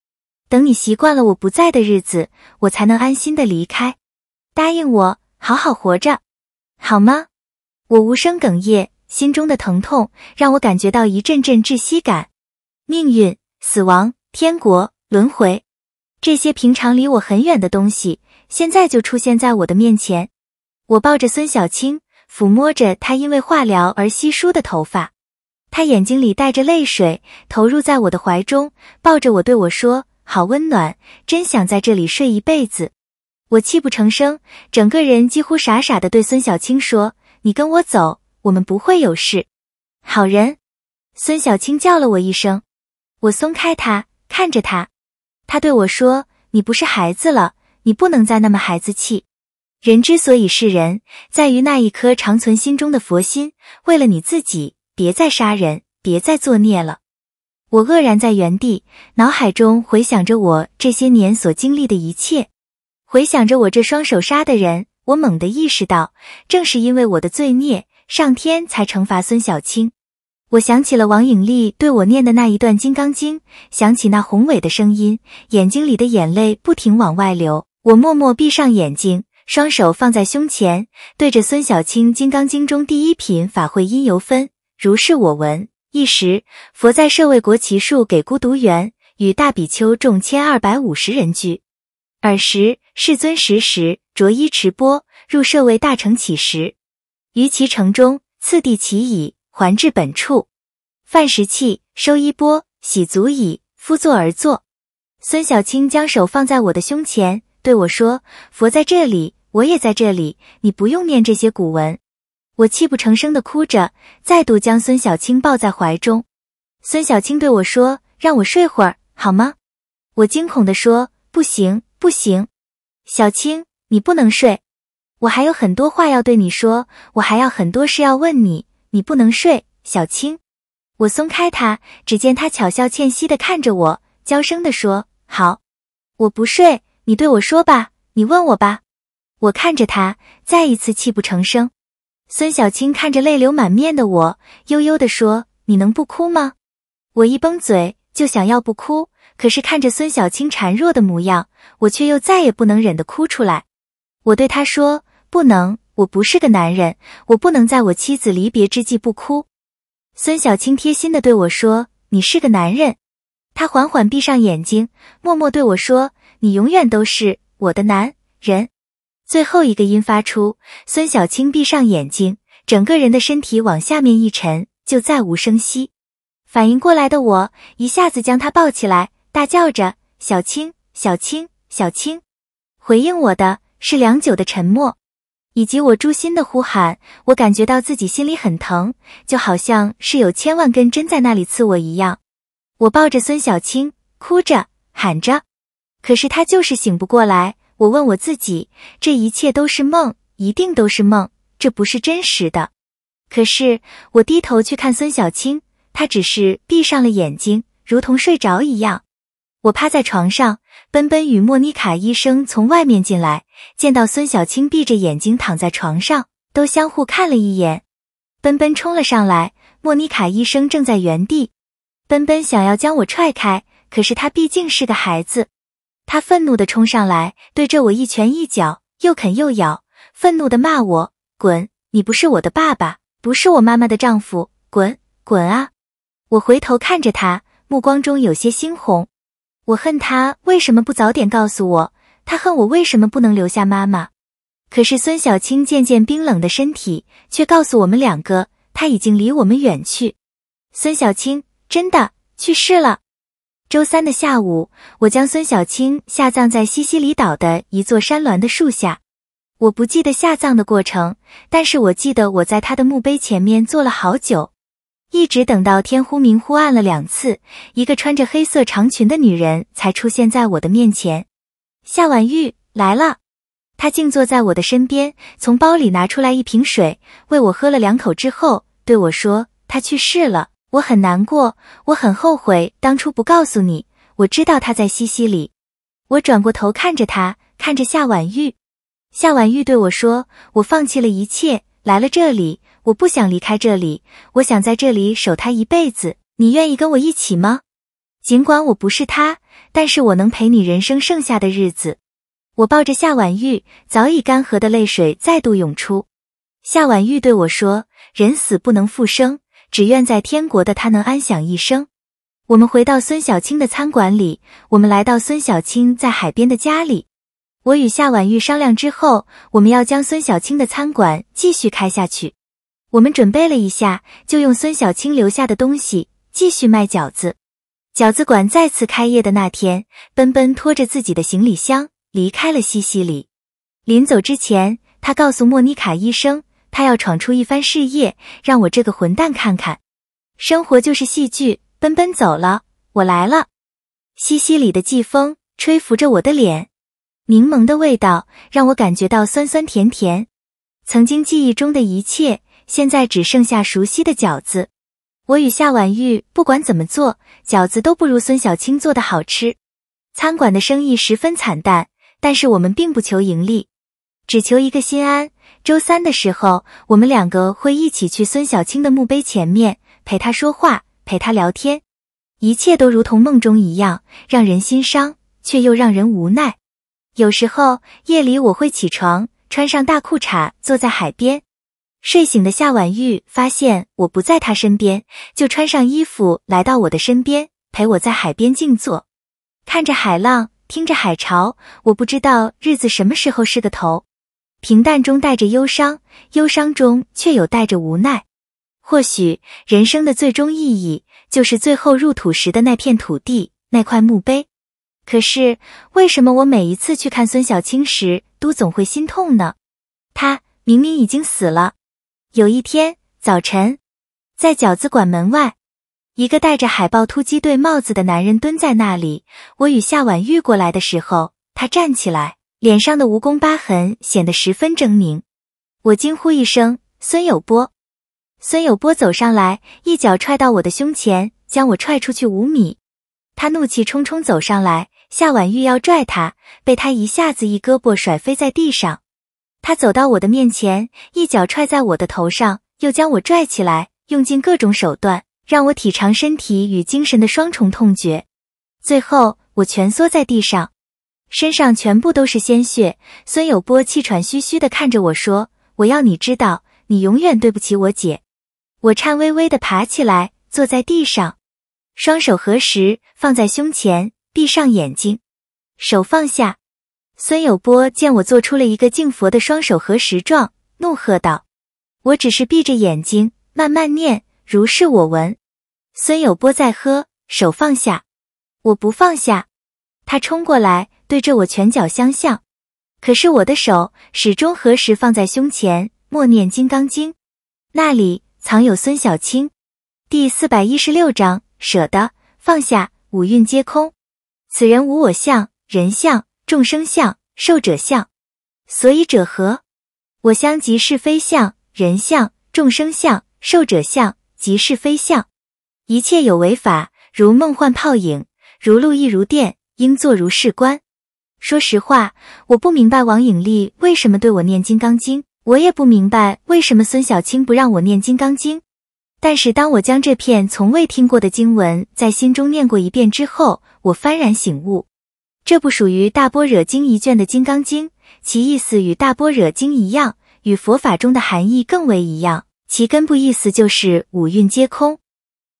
等你习惯了我不在的日子，我才能安心的离开。答应我，好好活着，好吗？我无声哽咽，心中的疼痛让我感觉到一阵阵窒息感。命运、死亡、天国、轮回，这些平常离我很远的东西，现在就出现在我的面前。我抱着孙小青，抚摸着她因为化疗而稀疏的头发，她眼睛里带着泪水，投入在我的怀中，抱着我对我说：“好温暖，真想在这里睡一辈子。”我泣不成声，整个人几乎傻傻的对孙小青说。你跟我走，我们不会有事。好人，孙小青叫了我一声，我松开他，看着他，他对我说：“你不是孩子了，你不能再那么孩子气。人之所以是人，在于那一颗长存心中的佛心。为了你自己，别再杀人，别再作孽了。”我愕然在原地，脑海中回想着我这些年所经历的一切，回想着我这双手杀的人。我猛地意识到，正是因为我的罪孽，上天才惩罚孙小青。我想起了王影丽对我念的那一段《金刚经》，想起那宏伟的声音，眼睛里的眼泪不停往外流。我默默闭上眼睛，双手放在胸前，对着孙小青《金刚经》中第一品“法会因由分”，如是我闻。一时，佛在舍卫国祇树给孤独园，与大比丘众千二百五十人居。尔时。世尊时时着衣持钵入舍卫大乘起食，于其城中次第乞已，还至本处，饭食器，收衣钵，洗足矣，夫坐而坐。孙小青将手放在我的胸前，对我说：“佛在这里，我也在这里，你不用念这些古文。”我泣不成声的哭着，再度将孙小青抱在怀中。孙小青对我说：“让我睡会儿好吗？”我惊恐的说：“不行，不行。”小青，你不能睡，我还有很多话要对你说，我还要很多事要问你，你不能睡。小青，我松开他，只见他巧笑倩兮的看着我，娇声的说：“好，我不睡，你对我说吧，你问我吧。”我看着他，再一次泣不成声。孙小青看着泪流满面的我，悠悠的说：“你能不哭吗？”我一绷嘴，就想要不哭。可是看着孙小青孱弱的模样，我却又再也不能忍得哭出来。我对他说：“不能，我不是个男人，我不能在我妻子离别之际不哭。”孙小青贴心的对我说：“你是个男人。”他缓缓闭上眼睛，默默对我说：“你永远都是我的男人。”最后一个音发出，孙小青闭上眼睛，整个人的身体往下面一沉，就再无声息。反应过来的我一下子将他抱起来。大叫着“小青，小青，小青”，回应我的是良久的沉默，以及我诛心的呼喊。我感觉到自己心里很疼，就好像是有千万根针在那里刺我一样。我抱着孙小青，哭着喊着，可是他就是醒不过来。我问我自己，这一切都是梦，一定都是梦，这不是真实的。可是我低头去看孙小青，他只是闭上了眼睛，如同睡着一样。我趴在床上，奔奔与莫妮卡医生从外面进来，见到孙小青闭着眼睛躺在床上，都相互看了一眼。奔奔冲了上来，莫妮卡医生正在原地。奔奔想要将我踹开，可是他毕竟是个孩子，他愤怒的冲上来，对着我一拳一脚，又啃又咬，愤怒的骂我：“滚！你不是我的爸爸，不是我妈妈的丈夫，滚滚啊！”我回头看着他，目光中有些猩红。我恨他为什么不早点告诉我，他恨我为什么不能留下妈妈。可是孙小青渐渐冰冷的身体却告诉我们两个，他已经离我们远去。孙小青真的去世了。周三的下午，我将孙小青下葬在西西里岛的一座山峦的树下。我不记得下葬的过程，但是我记得我在他的墓碑前面坐了好久。一直等到天忽明忽暗了两次，一个穿着黑色长裙的女人才出现在我的面前。夏婉玉来了，她静坐在我的身边，从包里拿出来一瓶水，喂我喝了两口之后，对我说：“她去世了，我很难过，我很后悔当初不告诉你。我知道她在西西里。”我转过头看着她，看着夏婉玉。夏婉玉对我说：“我放弃了一切，来了这里。”我不想离开这里，我想在这里守他一辈子。你愿意跟我一起吗？尽管我不是他，但是我能陪你人生剩下的日子。我抱着夏婉玉，早已干涸的泪水再度涌出。夏婉玉对我说：“人死不能复生，只愿在天国的他能安享一生。”我们回到孙小青的餐馆里，我们来到孙小青在海边的家里。我与夏婉玉商量之后，我们要将孙小青的餐馆继续开下去。我们准备了一下，就用孙小青留下的东西继续卖饺子。饺子馆再次开业的那天，奔奔拖着自己的行李箱离开了西西里。临走之前，他告诉莫妮卡医生，他要闯出一番事业，让我这个混蛋看看。生活就是戏剧。奔奔走了，我来了。西西里的季风吹拂着我的脸，柠檬的味道让我感觉到酸酸甜甜。曾经记忆中的一切。现在只剩下熟悉的饺子。我与夏婉玉不管怎么做饺子都不如孙小青做的好吃。餐馆的生意十分惨淡，但是我们并不求盈利，只求一个心安。周三的时候，我们两个会一起去孙小青的墓碑前面陪他说话，陪他聊天。一切都如同梦中一样，让人心伤，却又让人无奈。有时候夜里我会起床，穿上大裤衩，坐在海边。睡醒的夏婉玉发现我不在她身边，就穿上衣服来到我的身边，陪我在海边静坐，看着海浪，听着海潮。我不知道日子什么时候是个头，平淡中带着忧伤，忧伤中却又带着无奈。或许人生的最终意义就是最后入土时的那片土地、那块墓碑。可是为什么我每一次去看孙小青时，都总会心痛呢？她明明已经死了。有一天早晨，在饺子馆门外，一个戴着海豹突击队帽子的男人蹲在那里。我与夏婉玉过来的时候，他站起来，脸上的蜈蚣疤痕显得十分狰狞。我惊呼一声：“孙有波！”孙有波走上来，一脚踹到我的胸前，将我踹出去五米。他怒气冲冲走上来，夏婉玉要拽他，被他一下子一胳膊甩飞在地上。他走到我的面前，一脚踹在我的头上，又将我拽起来，用尽各种手段让我体尝身体与精神的双重痛觉。最后，我蜷缩在地上，身上全部都是鲜血。孙有波气喘吁吁地看着我说：“我要你知道，你永远对不起我姐。”我颤巍巍地爬起来，坐在地上，双手合十放在胸前，闭上眼睛，手放下。孙有波见我做出了一个敬佛的双手合十状，怒喝道：“我只是闭着眼睛慢慢念，如是我闻。”孙有波在喝，手放下，我不放下。他冲过来，对着我拳脚相向。可是我的手始终合十放在胸前，默念《金刚经》，那里藏有孙小青。第四百一十六章：舍得放下，五蕴皆空，此人无我相，人相。众生相、寿者相，所以者何？我相即是非相，人相、众生相、寿者相即是非相。一切有为法，如梦幻泡影，如露亦如电，应作如是观。说实话，我不明白王影丽为什么对我念《金刚经》，我也不明白为什么孙小青不让我念《金刚经》。但是，当我将这篇从未听过的经文在心中念过一遍之后，我幡然醒悟。这部属于《大般若经》一卷的《金刚经》，其意思与《大般若经》一样，与佛法中的含义更为一样。其根部意思就是五蕴皆空。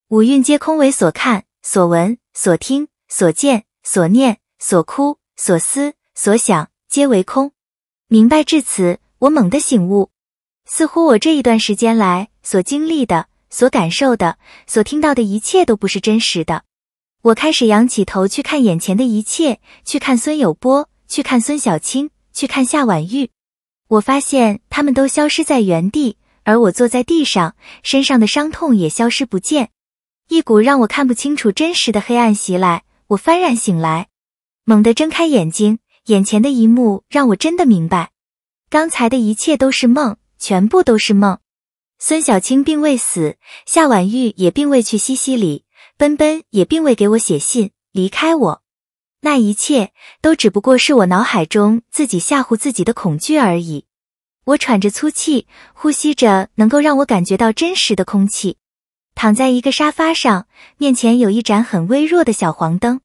五蕴皆空为所看、所闻、所听、所见、所念、所哭、所思、所想皆为空。明白至此，我猛地醒悟，似乎我这一段时间来所经历的、所感受的、所听到的一切都不是真实的。我开始仰起头去看眼前的一切，去看孙有波，去看孙小青，去看夏婉玉。我发现他们都消失在原地，而我坐在地上，身上的伤痛也消失不见。一股让我看不清楚真实的黑暗袭来，我幡然醒来，猛地睁开眼睛，眼前的一幕让我真的明白，刚才的一切都是梦，全部都是梦。孙小青并未死，夏婉玉也并未去西西里。奔奔也并未给我写信，离开我，那一切都只不过是我脑海中自己吓唬自己的恐惧而已。我喘着粗气，呼吸着能够让我感觉到真实的空气，躺在一个沙发上，面前有一盏很微弱的小黄灯。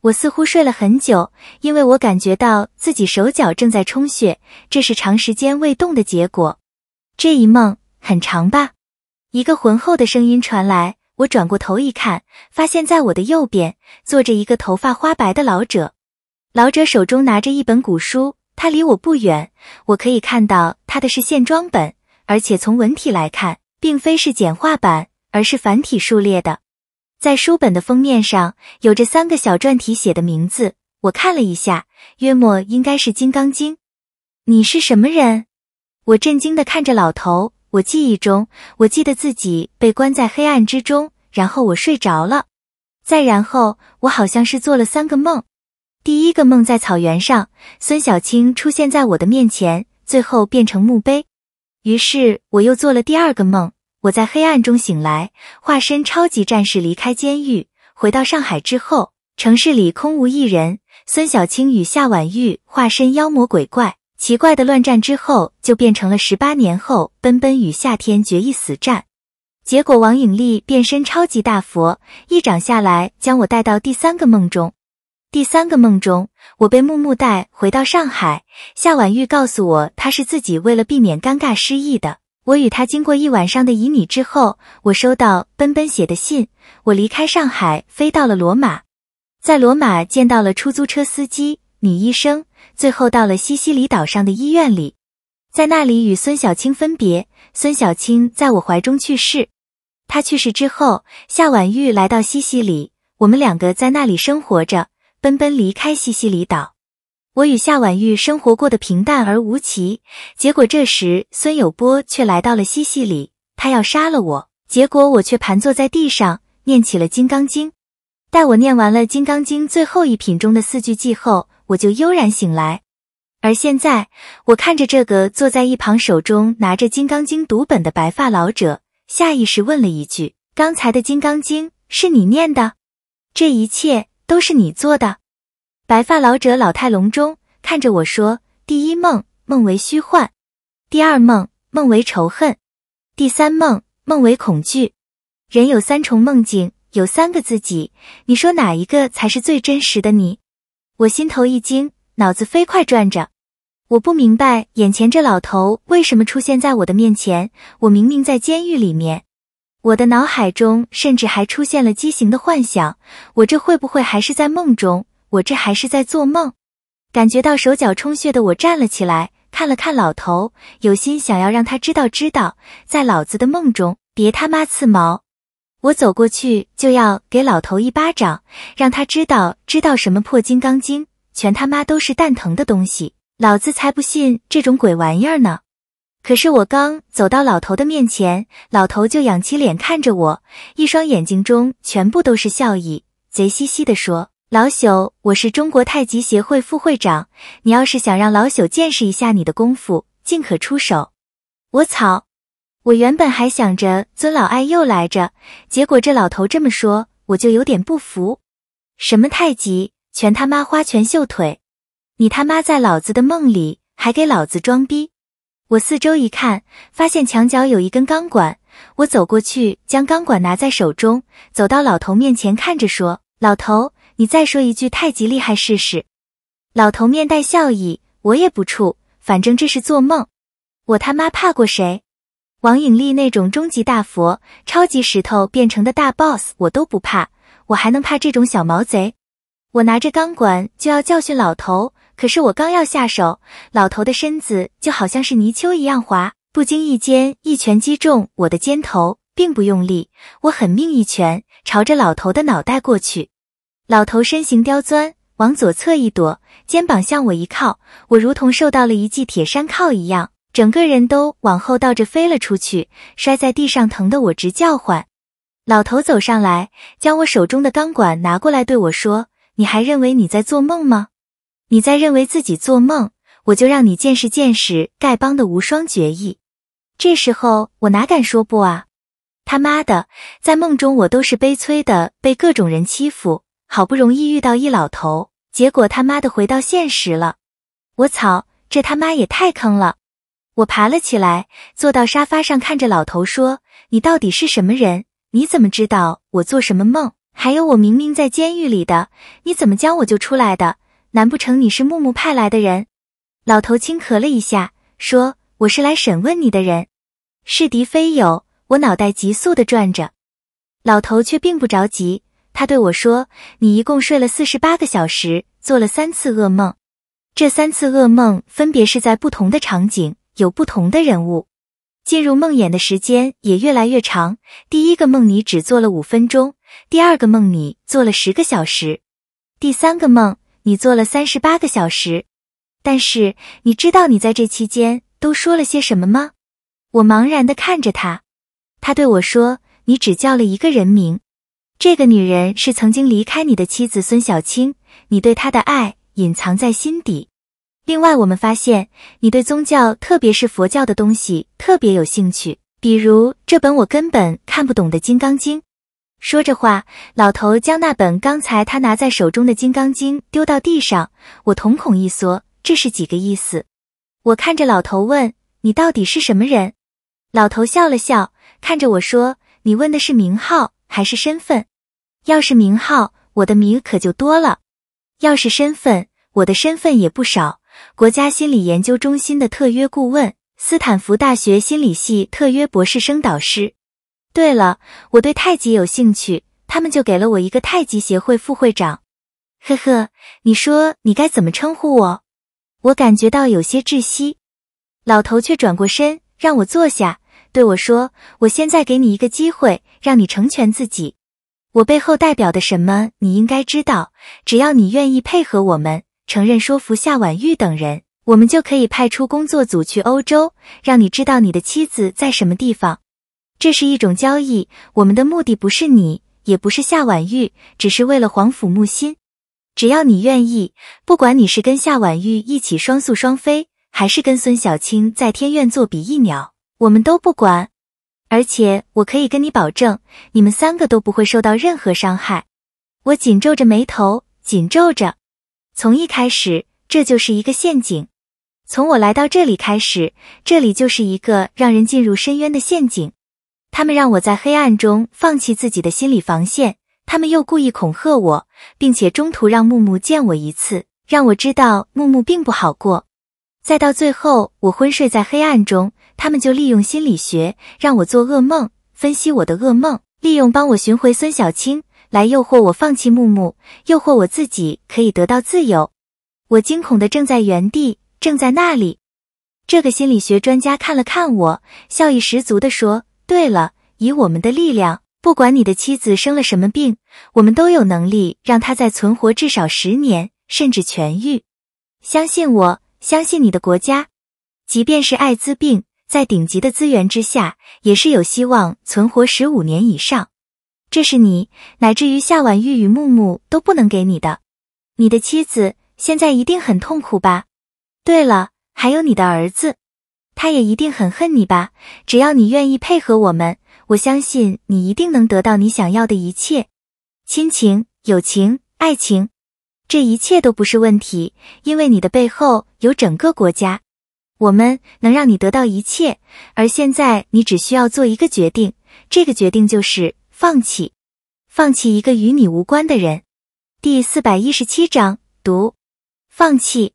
我似乎睡了很久，因为我感觉到自己手脚正在充血，这是长时间未动的结果。这一梦很长吧？一个浑厚的声音传来。我转过头一看，发现在我的右边坐着一个头发花白的老者，老者手中拿着一本古书，他离我不远，我可以看到他的是线装本，而且从文体来看，并非是简化版，而是繁体竖列的。在书本的封面上有着三个小篆体写的名字，我看了一下，约莫应该是《金刚经》。你是什么人？我震惊地看着老头。我记忆中，我记得自己被关在黑暗之中，然后我睡着了，再然后我好像是做了三个梦。第一个梦在草原上，孙小青出现在我的面前，最后变成墓碑。于是我又做了第二个梦，我在黑暗中醒来，化身超级战士离开监狱。回到上海之后，城市里空无一人，孙小青与夏婉玉化身妖魔鬼怪。奇怪的乱战之后，就变成了十八年后，奔奔与夏天决一死战。结果王影丽变身超级大佛，一掌下来将我带到第三个梦中。第三个梦中，我被木木带回到上海。夏婉玉告诉我，她是自己为了避免尴尬失忆的。我与她经过一晚上的旖旎之后，我收到奔奔写的信。我离开上海，飞到了罗马，在罗马见到了出租车司机、女医生。最后到了西西里岛上的医院里，在那里与孙小青分别。孙小青在我怀中去世。他去世之后，夏婉玉来到西西里，我们两个在那里生活着。奔奔离开西西里岛，我与夏婉玉生活过得平淡而无奇。结果这时孙有波却来到了西西里，他要杀了我。结果我却盘坐在地上念起了《金刚经》。待我念完了《金刚经》最后一品中的四句偈后。我就悠然醒来，而现在我看着这个坐在一旁，手中拿着《金刚经》读本的白发老者，下意识问了一句：“刚才的《金刚经》是你念的？这一切都是你做的？”白发老者老态龙钟，看着我说：“第一梦，梦为虚幻；第二梦，梦为仇恨；第三梦，梦为恐惧。人有三重梦境，有三个自己。你说哪一个才是最真实的你？”我心头一惊，脑子飞快转着。我不明白眼前这老头为什么出现在我的面前。我明明在监狱里面。我的脑海中甚至还出现了畸形的幻想。我这会不会还是在梦中？我这还是在做梦？感觉到手脚充血的我站了起来，看了看老头，有心想要让他知道，知道在老子的梦中，别他妈刺毛。我走过去就要给老头一巴掌，让他知道知道什么破金刚经，全他妈都是蛋疼的东西，老子才不信这种鬼玩意儿呢。可是我刚走到老头的面前，老头就仰起脸看着我，一双眼睛中全部都是笑意，贼兮兮的说：“老朽我是中国太极协会副会长，你要是想让老朽见识一下你的功夫，尽可出手。”我操！我原本还想着尊老爱幼来着，结果这老头这么说，我就有点不服。什么太极，全他妈花拳绣腿！你他妈在老子的梦里还给老子装逼！我四周一看，发现墙角有一根钢管，我走过去将钢管拿在手中，走到老头面前看着说：“老头，你再说一句太极厉害试试。”老头面带笑意：“我也不怵，反正这是做梦，我他妈怕过谁？”王影丽那种终极大佛、超级石头变成的大 BOSS，我都不怕，我还能怕这种小毛贼？我拿着钢管就要教训老头，可是我刚要下手，老头的身子就好像是泥鳅一样滑，不经意间一拳击中我的肩头，并不用力。我狠命一拳朝着老头的脑袋过去，老头身形刁钻，往左侧一躲，肩膀向我一靠，我如同受到了一记铁山靠一样。整个人都往后倒着飞了出去，摔在地上，疼得我直叫唤。老头走上来，将我手中的钢管拿过来，对我说：“你还认为你在做梦吗？你在认为自己做梦，我就让你见识见识丐帮的无双绝艺。”这时候我哪敢说不啊？他妈的，在梦中我都是悲催的被各种人欺负，好不容易遇到一老头，结果他妈的回到现实了。我操，这他妈也太坑了！我爬了起来，坐到沙发上，看着老头说：“你到底是什么人？你怎么知道我做什么梦？还有，我明明在监狱里的，你怎么将我救出来的？难不成你是木木派来的人？”老头轻咳了一下，说：“我是来审问你的人，是敌非友。”我脑袋急速的转着，老头却并不着急，他对我说：“你一共睡了四十八个小时，做了三次噩梦，这三次噩梦分别是在不同的场景。”有不同的人物进入梦魇的时间也越来越长。第一个梦你只做了五分钟，第二个梦你做了十个小时，第三个梦你做了三十八个小时。但是你知道你在这期间都说了些什么吗？我茫然的看着他，他对我说：“你只叫了一个人名，这个女人是曾经离开你的妻子孙小青，你对她的爱隐藏在心底。”另外，我们发现你对宗教，特别是佛教的东西特别有兴趣，比如这本我根本看不懂的《金刚经》。说着话，老头将那本刚才他拿在手中的《金刚经》丢到地上。我瞳孔一缩，这是几个意思？我看着老头问：“你到底是什么人？”老头笑了笑，看着我说：“你问的是名号还是身份？要是名号，我的名可就多了；要是身份，我的身份也不少。”国家心理研究中心的特约顾问，斯坦福大学心理系特约博士生导师。对了，我对太极有兴趣，他们就给了我一个太极协会副会长。呵呵，你说你该怎么称呼我？我感觉到有些窒息。老头却转过身，让我坐下，对我说：“我现在给你一个机会，让你成全自己。我背后代表的什么，你应该知道。只要你愿意配合我们。”承认说服夏婉玉等人，我们就可以派出工作组去欧洲，让你知道你的妻子在什么地方。这是一种交易，我们的目的不是你，也不是夏婉玉，只是为了皇甫木心。只要你愿意，不管你是跟夏婉玉一起双宿双飞，还是跟孙小青在天愿做比翼鸟，我们都不管。而且我可以跟你保证，你们三个都不会受到任何伤害。我紧皱着眉头，紧皱着。从一开始，这就是一个陷阱。从我来到这里开始，这里就是一个让人进入深渊的陷阱。他们让我在黑暗中放弃自己的心理防线，他们又故意恐吓我，并且中途让木木见我一次，让我知道木木并不好过。再到最后，我昏睡在黑暗中，他们就利用心理学让我做噩梦，分析我的噩梦，利用帮我寻回孙小青。来诱惑我放弃木木，诱惑我自己可以得到自由。我惊恐的正在原地，正在那里。这个心理学专家看了看我，笑意十足的说：“对了，以我们的力量，不管你的妻子生了什么病，我们都有能力让她再存活至少十年，甚至痊愈。相信我，相信你的国家。即便是艾滋病，在顶级的资源之下，也是有希望存活十五年以上。”这是你，乃至于夏婉玉与木木都不能给你的。你的妻子现在一定很痛苦吧？对了，还有你的儿子，他也一定很恨你吧？只要你愿意配合我们，我相信你一定能得到你想要的一切。亲情、友情、爱情，这一切都不是问题，因为你的背后有整个国家。我们能让你得到一切，而现在你只需要做一个决定，这个决定就是。放弃，放弃一个与你无关的人。第四百一十七章，读。放弃，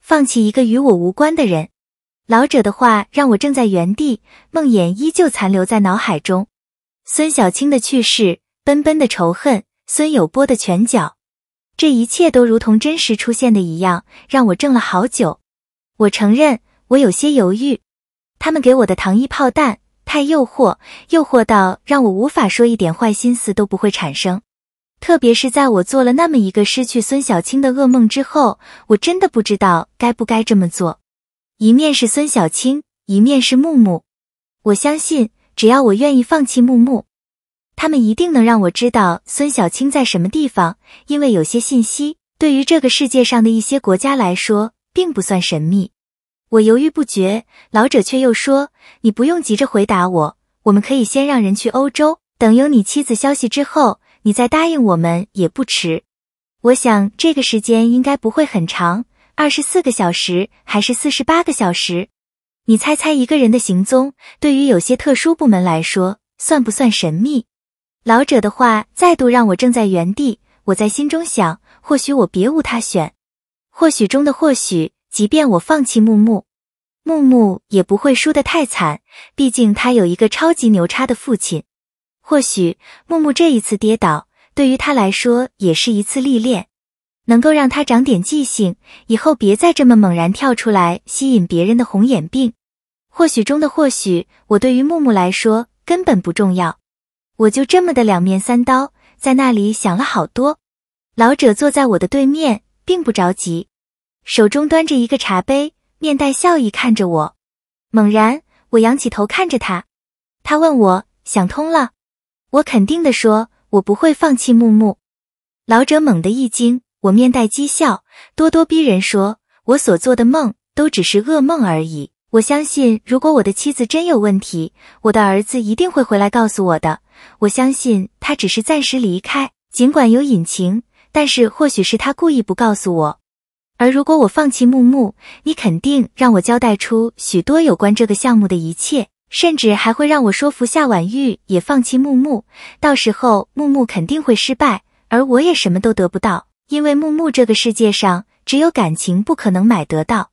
放弃一个与我无关的人。老者的话让我怔在原地，梦魇依旧残留在脑海中。孙小青的去世，奔奔的仇恨，孙有波的拳脚，这一切都如同真实出现的一样，让我怔了好久。我承认，我有些犹豫。他们给我的糖衣炮弹。太诱惑，诱惑到让我无法说一点坏心思都不会产生。特别是在我做了那么一个失去孙小青的噩梦之后，我真的不知道该不该这么做。一面是孙小青，一面是木木。我相信，只要我愿意放弃木木，他们一定能让我知道孙小青在什么地方。因为有些信息对于这个世界上的一些国家来说，并不算神秘。我犹豫不决，老者却又说：“你不用急着回答我，我们可以先让人去欧洲，等有你妻子消息之后，你再答应我们也不迟。”我想这个时间应该不会很长，二十四个小时还是四十八个小时？你猜猜一个人的行踪，对于有些特殊部门来说，算不算神秘？老者的话再度让我怔在原地，我在心中想：或许我别无他选，或许中的或许。即便我放弃木木，木木也不会输得太惨。毕竟他有一个超级牛叉的父亲。或许木木这一次跌倒，对于他来说也是一次历练，能够让他长点记性，以后别再这么猛然跳出来吸引别人的红眼病。或许中的或许，我对于木木来说根本不重要。我就这么的两面三刀，在那里想了好多。老者坐在我的对面，并不着急。手中端着一个茶杯，面带笑意看着我。猛然，我仰起头看着他，他问我想通了。我肯定的说：“我不会放弃木木。”老者猛地一惊，我面带讥笑，咄咄逼人说：“我所做的梦都只是噩梦而已。我相信，如果我的妻子真有问题，我的儿子一定会回来告诉我的。我相信他只是暂时离开，尽管有隐情，但是或许是他故意不告诉我。”而如果我放弃木木，你肯定让我交代出许多有关这个项目的一切，甚至还会让我说服夏婉玉也放弃木木。到时候木木肯定会失败，而我也什么都得不到，因为木木这个世界上只有感情，不可能买得到。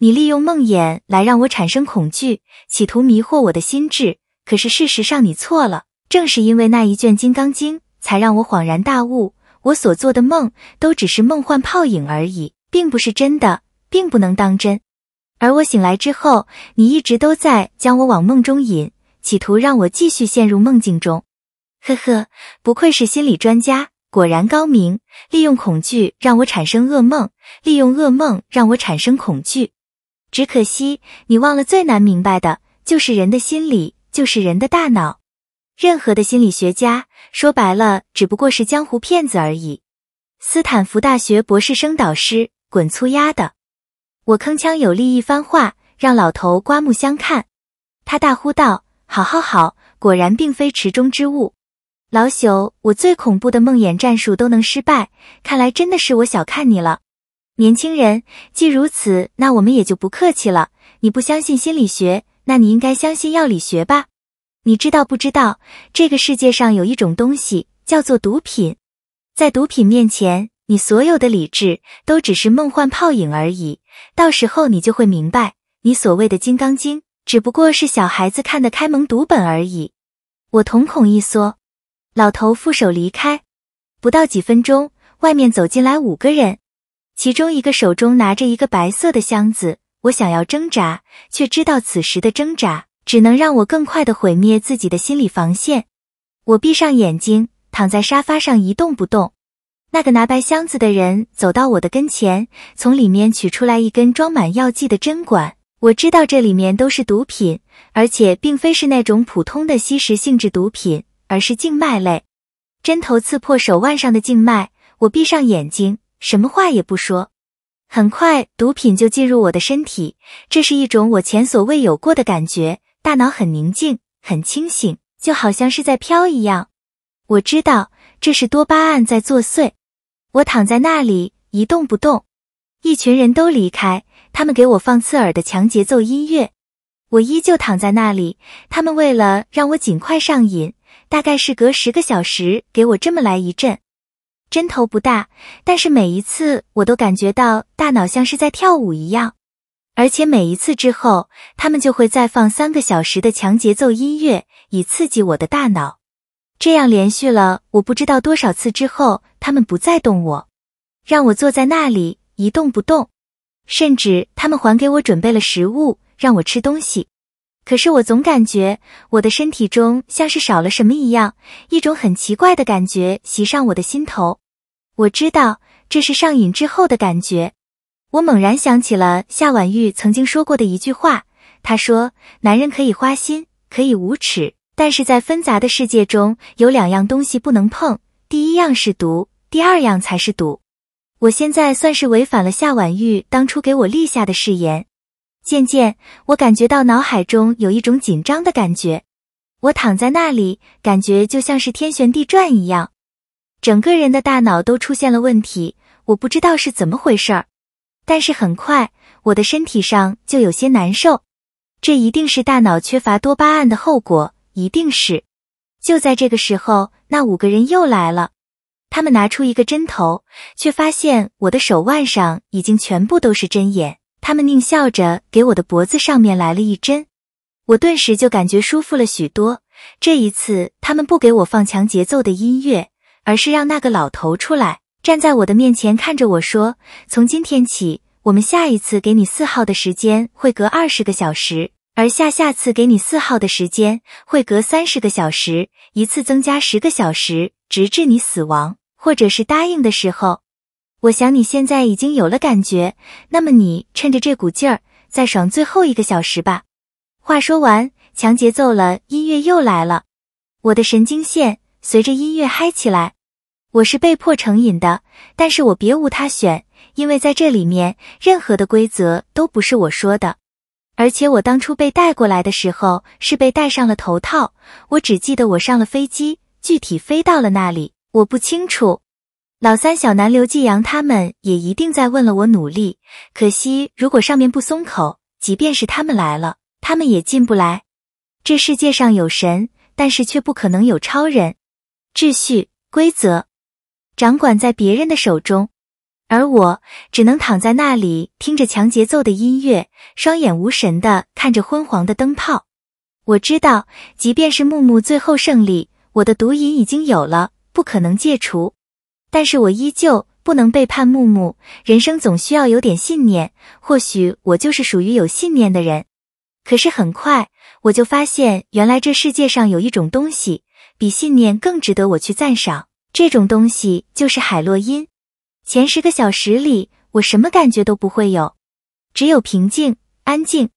你利用梦魇来让我产生恐惧，企图迷惑我的心智。可是事实上你错了，正是因为那一卷金刚经，才让我恍然大悟，我所做的梦都只是梦幻泡影而已。并不是真的，并不能当真。而我醒来之后，你一直都在将我往梦中引，企图让我继续陷入梦境中。呵呵，不愧是心理专家，果然高明。利用恐惧让我产生噩梦，利用噩梦让我产生恐惧。只可惜你忘了，最难明白的就是人的心理，就是人的大脑。任何的心理学家，说白了只不过是江湖骗子而已。斯坦福大学博士生导师。滚粗丫的！我铿锵有力一番话，让老头刮目相看。他大呼道：“好好好，果然并非池中之物。老朽我最恐怖的梦魇战术都能失败，看来真的是我小看你了，年轻人。既如此，那我们也就不客气了。你不相信心理学，那你应该相信药理学吧？你知道不知道，这个世界上有一种东西叫做毒品，在毒品面前。”你所有的理智都只是梦幻泡影而已，到时候你就会明白，你所谓的《金刚经》只不过是小孩子看的开蒙读本而已。我瞳孔一缩，老头负手离开。不到几分钟，外面走进来五个人，其中一个手中拿着一个白色的箱子。我想要挣扎，却知道此时的挣扎只能让我更快的毁灭自己的心理防线。我闭上眼睛，躺在沙发上一动不动。那个拿白箱子的人走到我的跟前，从里面取出来一根装满药剂的针管。我知道这里面都是毒品，而且并非是那种普通的吸食性质毒品，而是静脉类。针头刺破手腕上的静脉，我闭上眼睛，什么话也不说。很快，毒品就进入我的身体。这是一种我前所未有过的感觉，大脑很宁静，很清醒，就好像是在飘一样。我知道这是多巴胺在作祟。我躺在那里一动不动，一群人都离开。他们给我放刺耳的强节奏音乐，我依旧躺在那里。他们为了让我尽快上瘾，大概是隔十个小时给我这么来一阵。针头不大，但是每一次我都感觉到大脑像是在跳舞一样，而且每一次之后，他们就会再放三个小时的强节奏音乐，以刺激我的大脑。这样连续了我不知道多少次之后，他们不再动我，让我坐在那里一动不动，甚至他们还给我准备了食物，让我吃东西。可是我总感觉我的身体中像是少了什么一样，一种很奇怪的感觉袭上我的心头。我知道这是上瘾之后的感觉。我猛然想起了夏婉玉曾经说过的一句话，她说：“男人可以花心，可以无耻。”但是在纷杂的世界中，有两样东西不能碰。第一样是毒，第二样才是赌。我现在算是违反了夏婉玉当初给我立下的誓言。渐渐，我感觉到脑海中有一种紧张的感觉。我躺在那里，感觉就像是天旋地转一样，整个人的大脑都出现了问题。我不知道是怎么回事儿，但是很快我的身体上就有些难受。这一定是大脑缺乏多巴胺的后果。一定是，就在这个时候，那五个人又来了。他们拿出一个针头，却发现我的手腕上已经全部都是针眼。他们狞笑着给我的脖子上面来了一针，我顿时就感觉舒服了许多。这一次，他们不给我放强节奏的音乐，而是让那个老头出来，站在我的面前看着我说：“从今天起，我们下一次给你四号的时间会隔二十个小时。”而下下次给你四号的时间，会隔三十个小时一次增加十个小时，直至你死亡，或者是答应的时候。我想你现在已经有了感觉，那么你趁着这股劲儿再爽最后一个小时吧。话说完，强节奏了，音乐又来了，我的神经线随着音乐嗨起来。我是被迫成瘾的，但是我别无他选，因为在这里面任何的规则都不是我说的。而且我当初被带过来的时候，是被戴上了头套。我只记得我上了飞机，具体飞到了那里，我不清楚。老三、小南、刘继阳他们也一定在问了我努力。可惜，如果上面不松口，即便是他们来了，他们也进不来。这世界上有神，但是却不可能有超人。秩序、规则，掌管在别人的手中。而我只能躺在那里，听着强节奏的音乐，双眼无神的看着昏黄的灯泡。我知道，即便是木木最后胜利，我的毒瘾已经有了，不可能戒除。但是我依旧不能背叛木木。人生总需要有点信念，或许我就是属于有信念的人。可是很快，我就发现，原来这世界上有一种东西，比信念更值得我去赞赏。这种东西就是海洛因。前十个小时里，我什么感觉都不会有，只有平静、安静。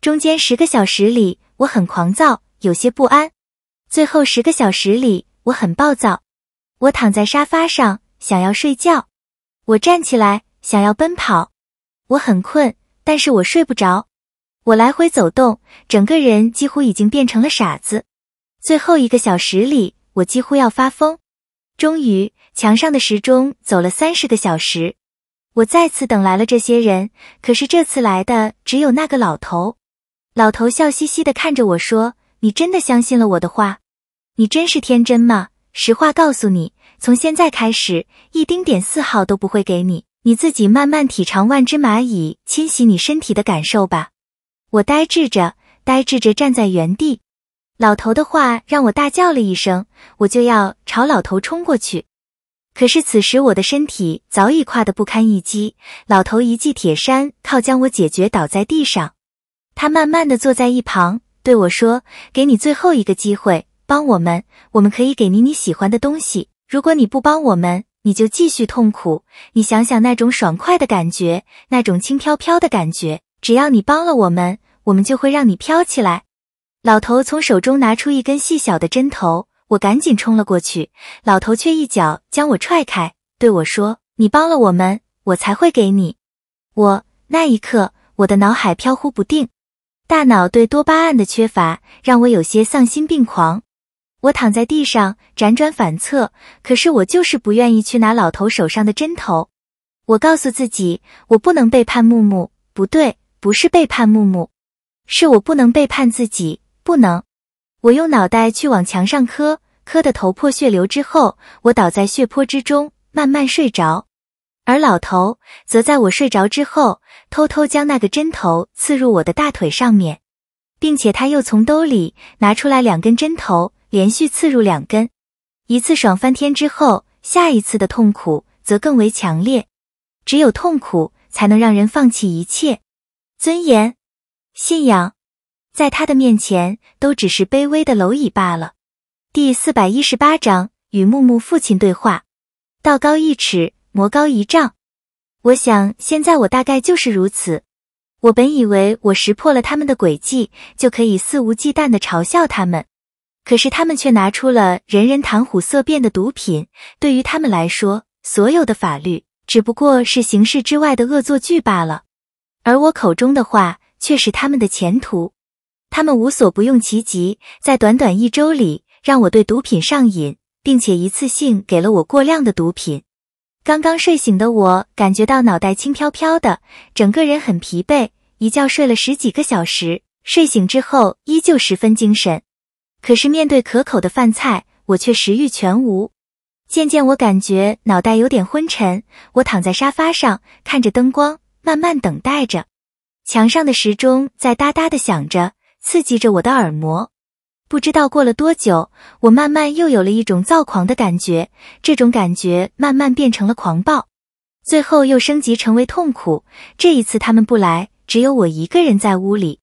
中间十个小时里，我很狂躁，有些不安。最后十个小时里，我很暴躁。我躺在沙发上，想要睡觉；我站起来，想要奔跑。我很困，但是我睡不着。我来回走动，整个人几乎已经变成了傻子。最后一个小时里，我几乎要发疯。终于。墙上的时钟走了三十个小时，我再次等来了这些人，可是这次来的只有那个老头。老头笑嘻嘻地看着我说：“你真的相信了我的话？你真是天真吗？实话告诉你，从现在开始，一丁点丝毫都不会给你，你自己慢慢体尝万只蚂蚁侵袭你身体的感受吧。”我呆滞着，呆滞着站在原地。老头的话让我大叫了一声，我就要朝老头冲过去。可是，此时我的身体早已垮得不堪一击。老头一记铁山靠将我解决，倒在地上。他慢慢的坐在一旁，对我说：“给你最后一个机会，帮我们，我们可以给你你喜欢的东西。如果你不帮我们，你就继续痛苦。你想想那种爽快的感觉，那种轻飘飘的感觉。只要你帮了我们，我们就会让你飘起来。”老头从手中拿出一根细小的针头。我赶紧冲了过去，老头却一脚将我踹开，对我说：“你帮了我们，我才会给你。”我那一刻，我的脑海飘忽不定，大脑对多巴胺的缺乏让我有些丧心病狂。我躺在地上辗转反侧，可是我就是不愿意去拿老头手上的针头。我告诉自己，我不能背叛木木。不对，不是背叛木木，是我不能背叛自己，不能。我用脑袋去往墙上磕。磕得头破血流之后，我倒在血泊之中，慢慢睡着。而老头则在我睡着之后，偷偷将那个针头刺入我的大腿上面，并且他又从兜里拿出来两根针头，连续刺入两根。一次爽翻天之后，下一次的痛苦则更为强烈。只有痛苦才能让人放弃一切尊严、信仰，在他的面前都只是卑微的蝼蚁罢了。第四百一十八章与木木父亲对话。道高一尺，魔高一丈。我想，现在我大概就是如此。我本以为我识破了他们的诡计，就可以肆无忌惮的嘲笑他们，可是他们却拿出了人人谈虎色变的毒品。对于他们来说，所有的法律只不过是形式之外的恶作剧罢了。而我口中的话，却是他们的前途。他们无所不用其极，在短短一周里。让我对毒品上瘾，并且一次性给了我过量的毒品。刚刚睡醒的我，感觉到脑袋轻飘飘的，整个人很疲惫。一觉睡了十几个小时，睡醒之后依旧十分精神。可是面对可口的饭菜，我却食欲全无。渐渐，我感觉脑袋有点昏沉。我躺在沙发上，看着灯光，慢慢等待着。墙上的时钟在哒哒的响着，刺激着我的耳膜。不知道过了多久，我慢慢又有了一种躁狂的感觉，这种感觉慢慢变成了狂暴，最后又升级成为痛苦。这一次他们不来，只有我一个人在屋里。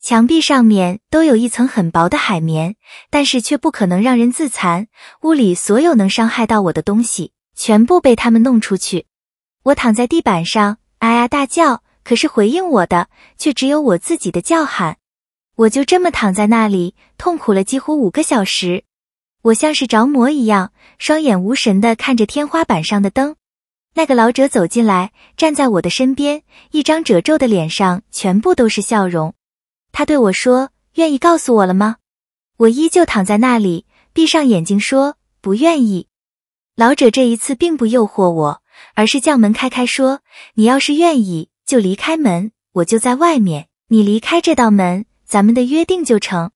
墙壁上面都有一层很薄的海绵，但是却不可能让人自残。屋里所有能伤害到我的东西，全部被他们弄出去。我躺在地板上，哎呀大叫，可是回应我的却只有我自己的叫喊。我就这么躺在那里，痛苦了几乎五个小时。我像是着魔一样，双眼无神地看着天花板上的灯。那个老者走进来，站在我的身边，一张褶皱的脸上全部都是笑容。他对我说：“愿意告诉我了吗？”我依旧躺在那里，闭上眼睛说：“不愿意。”老者这一次并不诱惑我，而是将门开开，说：“你要是愿意，就离开门，我就在外面。你离开这道门。”咱们的约定就成，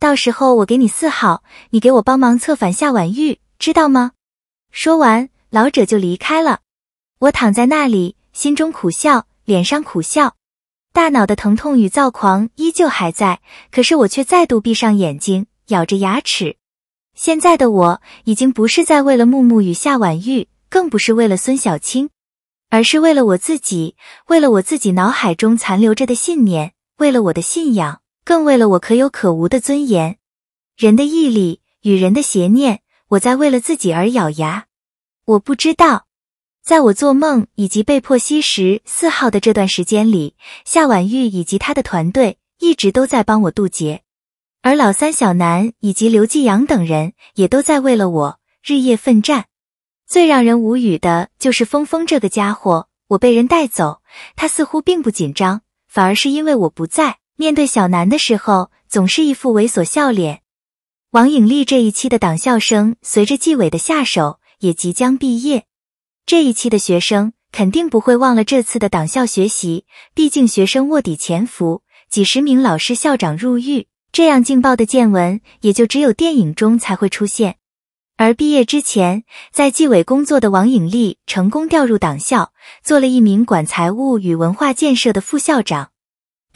到时候我给你四号，你给我帮忙策反夏婉玉，知道吗？说完，老者就离开了。我躺在那里，心中苦笑，脸上苦笑，大脑的疼痛与躁狂依旧还在，可是我却再度闭上眼睛，咬着牙齿。现在的我已经不是在为了木木与夏婉玉，更不是为了孙小青，而是为了我自己，为了我自己脑海中残留着的信念，为了我的信仰。更为了我可有可无的尊严，人的毅力与人的邪念，我在为了自己而咬牙。我不知道，在我做梦以及被迫吸食四号的这段时间里，夏婉玉以及他的团队一直都在帮我渡劫，而老三、小南以及刘继阳等人也都在为了我日夜奋战。最让人无语的就是峰峰这个家伙，我被人带走，他似乎并不紧张，反而是因为我不在。面对小南的时候，总是一副猥琐笑脸。王颖丽这一期的党校生，随着纪委的下手，也即将毕业。这一期的学生肯定不会忘了这次的党校学习，毕竟学生卧底潜伏，几十名老师校长入狱，这样劲爆的见闻，也就只有电影中才会出现。而毕业之前，在纪委工作的王颖丽，成功调入党校，做了一名管财务与文化建设的副校长。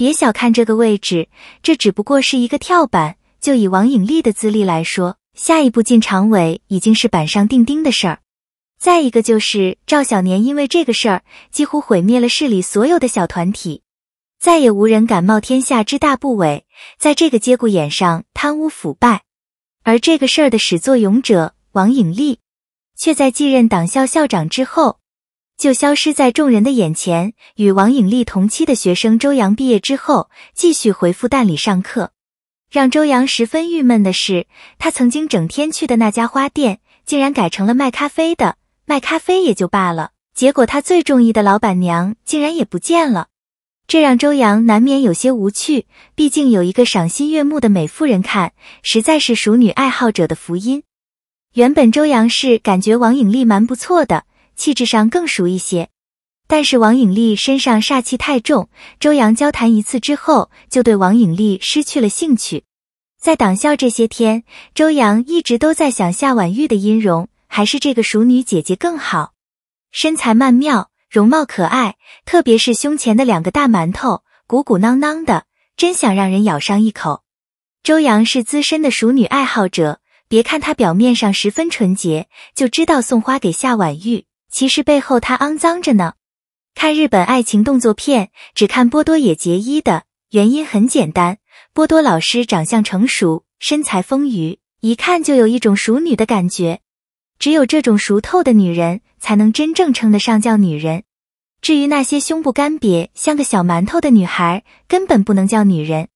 别小看这个位置，这只不过是一个跳板。就以王颖丽的资历来说，下一步进常委已经是板上钉钉的事儿。再一个就是赵小年，因为这个事儿几乎毁灭了市里所有的小团体，再也无人敢冒天下之大不韪，在这个节骨眼上贪污腐败。而这个事儿的始作俑者王颖丽，却在继任党校校长之后。就消失在众人的眼前。与王颖丽同期的学生周阳毕业之后，继续回复旦里上课。让周阳十分郁闷的是，他曾经整天去的那家花店竟然改成了卖咖啡的。卖咖啡也就罢了，结果他最中意的老板娘竟然也不见了，这让周阳难免有些无趣。毕竟有一个赏心悦目的美妇人看，实在是熟女爱好者的福音。原本周阳是感觉王颖丽蛮不错的。气质上更熟一些，但是王颖丽身上煞气太重，周阳交谈一次之后就对王颖丽失去了兴趣。在党校这些天，周阳一直都在想夏婉玉的音容，还是这个熟女姐姐更好，身材曼妙，容貌可爱，特别是胸前的两个大馒头，鼓鼓囊囊的，真想让人咬上一口。周阳是资深的熟女爱好者，别看他表面上十分纯洁，就知道送花给夏婉玉。其实背后它肮脏着呢。看日本爱情动作片，只看波多野结衣的原因很简单：波多老师长相成熟，身材丰腴，一看就有一种熟女的感觉。只有这种熟透的女人才能真正称得上叫女人。至于那些胸部干瘪像个小馒头的女孩，根本不能叫女人。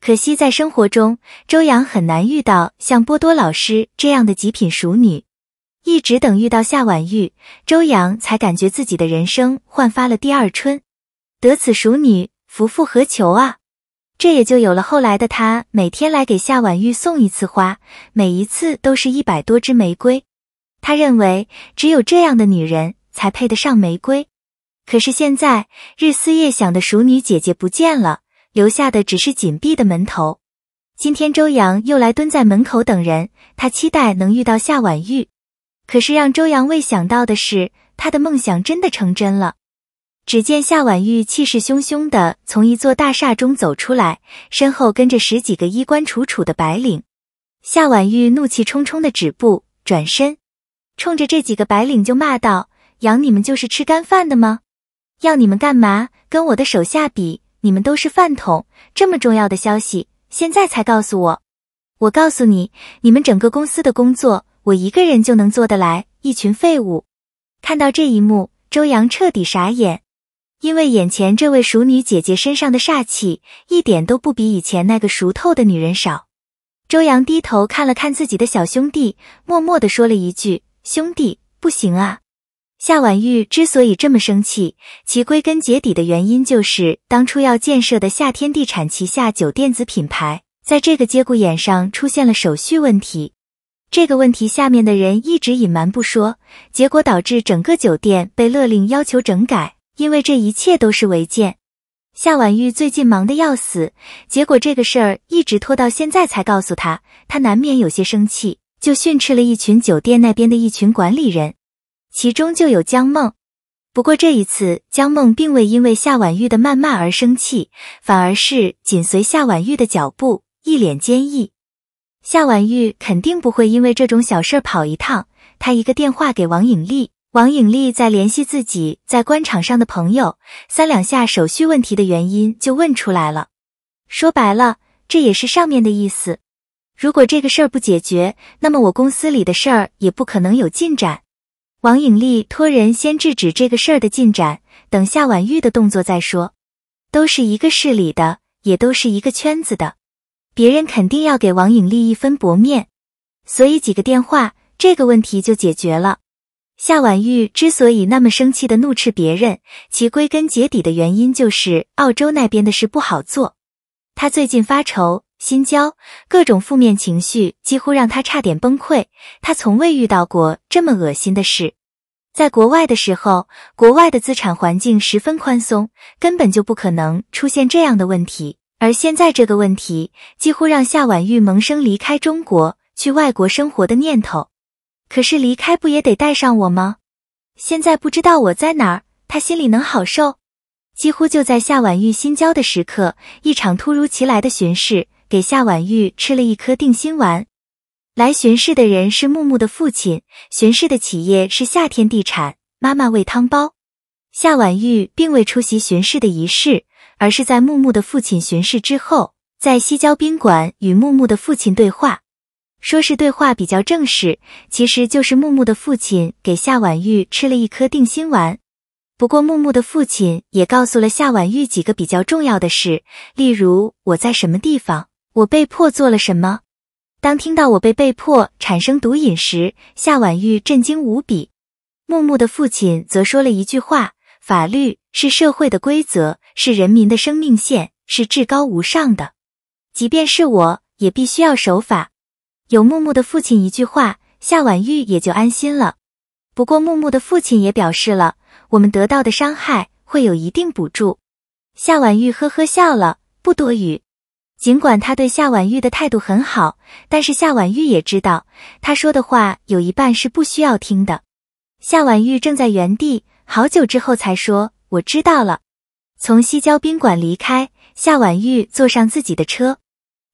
可惜在生活中，周洋很难遇到像波多老师这样的极品熟女。一直等遇到夏婉玉，周扬才感觉自己的人生焕发了第二春，得此熟女，夫复何求啊！这也就有了后来的他每天来给夏婉玉送一次花，每一次都是一百多支玫瑰。他认为只有这样的女人才配得上玫瑰。可是现在日思夜想的熟女姐姐不见了，留下的只是紧闭的门头。今天周扬又来蹲在门口等人，他期待能遇到夏婉玉。可是让周扬未想到的是，他的梦想真的成真了。只见夏婉玉气势汹汹地从一座大厦中走出来，身后跟着十几个衣冠楚楚的白领。夏婉玉怒气冲冲地止步，转身，冲着这几个白领就骂道：“养你们就是吃干饭的吗？要你们干嘛？跟我的手下比，你们都是饭桶！这么重要的消息，现在才告诉我！我告诉你，你们整个公司的工作……”我一个人就能做得来，一群废物。看到这一幕，周阳彻底傻眼，因为眼前这位熟女姐姐身上的煞气一点都不比以前那个熟透的女人少。周阳低头看了看自己的小兄弟，默默地说了一句：“兄弟，不行啊。”夏婉玉之所以这么生气，其归根结底的原因就是当初要建设的夏天地产旗下酒店子品牌，在这个节骨眼上出现了手续问题。这个问题下面的人一直隐瞒不说，结果导致整个酒店被勒令要求整改，因为这一切都是违建。夏婉玉最近忙得要死，结果这个事儿一直拖到现在才告诉她，她难免有些生气，就训斥了一群酒店那边的一群管理人，其中就有江梦。不过这一次，江梦并未因为夏婉玉的谩骂而生气，反而是紧随夏婉玉的脚步，一脸坚毅。夏婉玉肯定不会因为这种小事儿跑一趟，她一个电话给王颖丽，王颖丽再联系自己在官场上的朋友，三两下手续问题的原因就问出来了。说白了，这也是上面的意思。如果这个事儿不解决，那么我公司里的事儿也不可能有进展。王颖丽托人先制止这个事儿的进展，等夏婉玉的动作再说。都是一个市里的，也都是一个圈子的。别人肯定要给王颖立一分薄面，所以几个电话，这个问题就解决了。夏婉玉之所以那么生气的怒斥别人，其归根结底的原因就是澳洲那边的事不好做。他最近发愁、心焦，各种负面情绪几乎让他差点崩溃。他从未遇到过这么恶心的事。在国外的时候，国外的资产环境十分宽松，根本就不可能出现这样的问题。而现在这个问题几乎让夏婉玉萌生离开中国去外国生活的念头。可是离开不也得带上我吗？现在不知道我在哪儿，他心里能好受？几乎就在夏婉玉心焦的时刻，一场突如其来的巡视给夏婉玉吃了一颗定心丸。来巡视的人是木木的父亲，巡视的企业是夏天地产。妈妈喂汤包，夏婉玉并未出席巡视的仪式。而是在木木的父亲巡视之后，在西郊宾馆与木木的父亲对话，说是对话比较正式，其实就是木木的父亲给夏婉玉吃了一颗定心丸。不过木木的父亲也告诉了夏婉玉几个比较重要的事，例如我在什么地方，我被迫做了什么。当听到我被被迫产生毒瘾时，夏婉玉震惊无比。木木的父亲则说了一句话：“法律是社会的规则。”是人民的生命线，是至高无上的。即便是我，也必须要守法。有木木的父亲一句话，夏婉玉也就安心了。不过木木的父亲也表示了，我们得到的伤害会有一定补助。夏婉玉呵呵笑了，不多余。尽管他对夏婉玉的态度很好，但是夏婉玉也知道，他说的话有一半是不需要听的。夏婉玉正在原地，好久之后才说：“我知道了。”从西郊宾馆离开，夏婉玉坐上自己的车，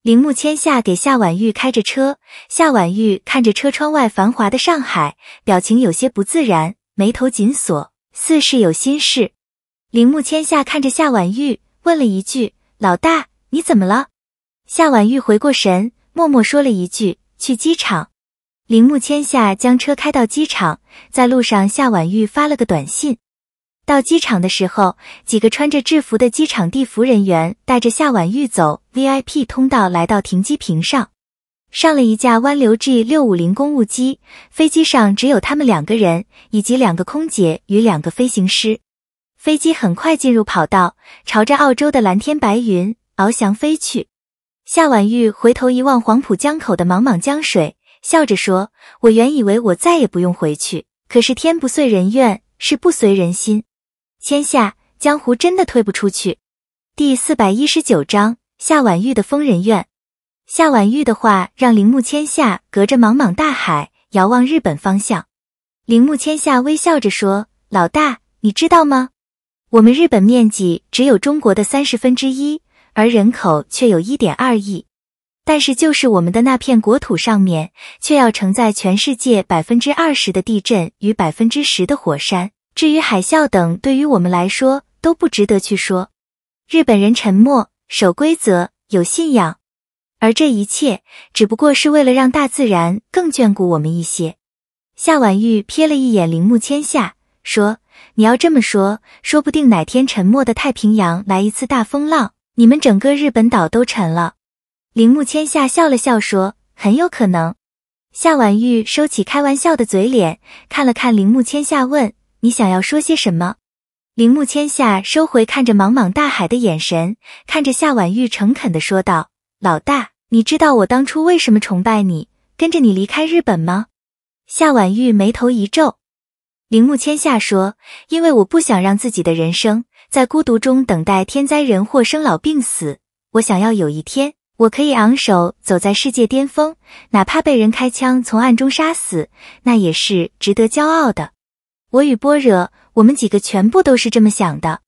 铃木千夏给夏婉玉开着车。夏婉玉看着车窗外繁华的上海，表情有些不自然，眉头紧锁，似是有心事。铃木千夏看着夏婉玉，问了一句：“老大，你怎么了？”夏婉玉回过神，默默说了一句：“去机场。”铃木千夏将车开到机场，在路上，夏婉玉发了个短信。到机场的时候，几个穿着制服的机场地服人员带着夏婉玉走 VIP 通道，来到停机坪上，上了一架湾流 G 六五零公务机。飞机上只有他们两个人，以及两个空姐与两个飞行师。飞机很快进入跑道，朝着澳洲的蓝天白云翱翔飞去。夏婉玉回头一望黄浦江口的茫茫江水，笑着说：“我原以为我再也不用回去，可是天不遂人愿，是不随人心。”千夏，江湖真的推不出去。第四百一十九章：夏婉玉的疯人院。夏婉玉的话让铃木千夏隔着茫茫大海遥望日本方向。铃木千夏微笑着说：“老大，你知道吗？我们日本面积只有中国的三十分之一，而人口却有一点二亿。但是，就是我们的那片国土上面，却要承载全世界百分之二十的地震与百分之十的火山。”至于海啸等，对于我们来说都不值得去说。日本人沉默、守规则、有信仰，而这一切只不过是为了让大自然更眷顾我们一些。夏婉玉瞥了一眼铃木千夏，说：“你要这么说，说不定哪天沉默的太平洋来一次大风浪，你们整个日本岛都沉了。”铃木千夏笑了笑说：“很有可能。”夏婉玉收起开玩笑的嘴脸，看了看铃木千夏，问。你想要说些什么？铃木千夏收回看着茫茫大海的眼神，看着夏婉玉诚恳的说道：“老大，你知道我当初为什么崇拜你，跟着你离开日本吗？”夏婉玉眉头一皱。铃木千夏说：“因为我不想让自己的人生在孤独中等待天灾人祸、生老病死。我想要有一天，我可以昂首走在世界巅峰，哪怕被人开枪从暗中杀死，那也是值得骄傲的。”我与般若，我们几个全部都是这么想的。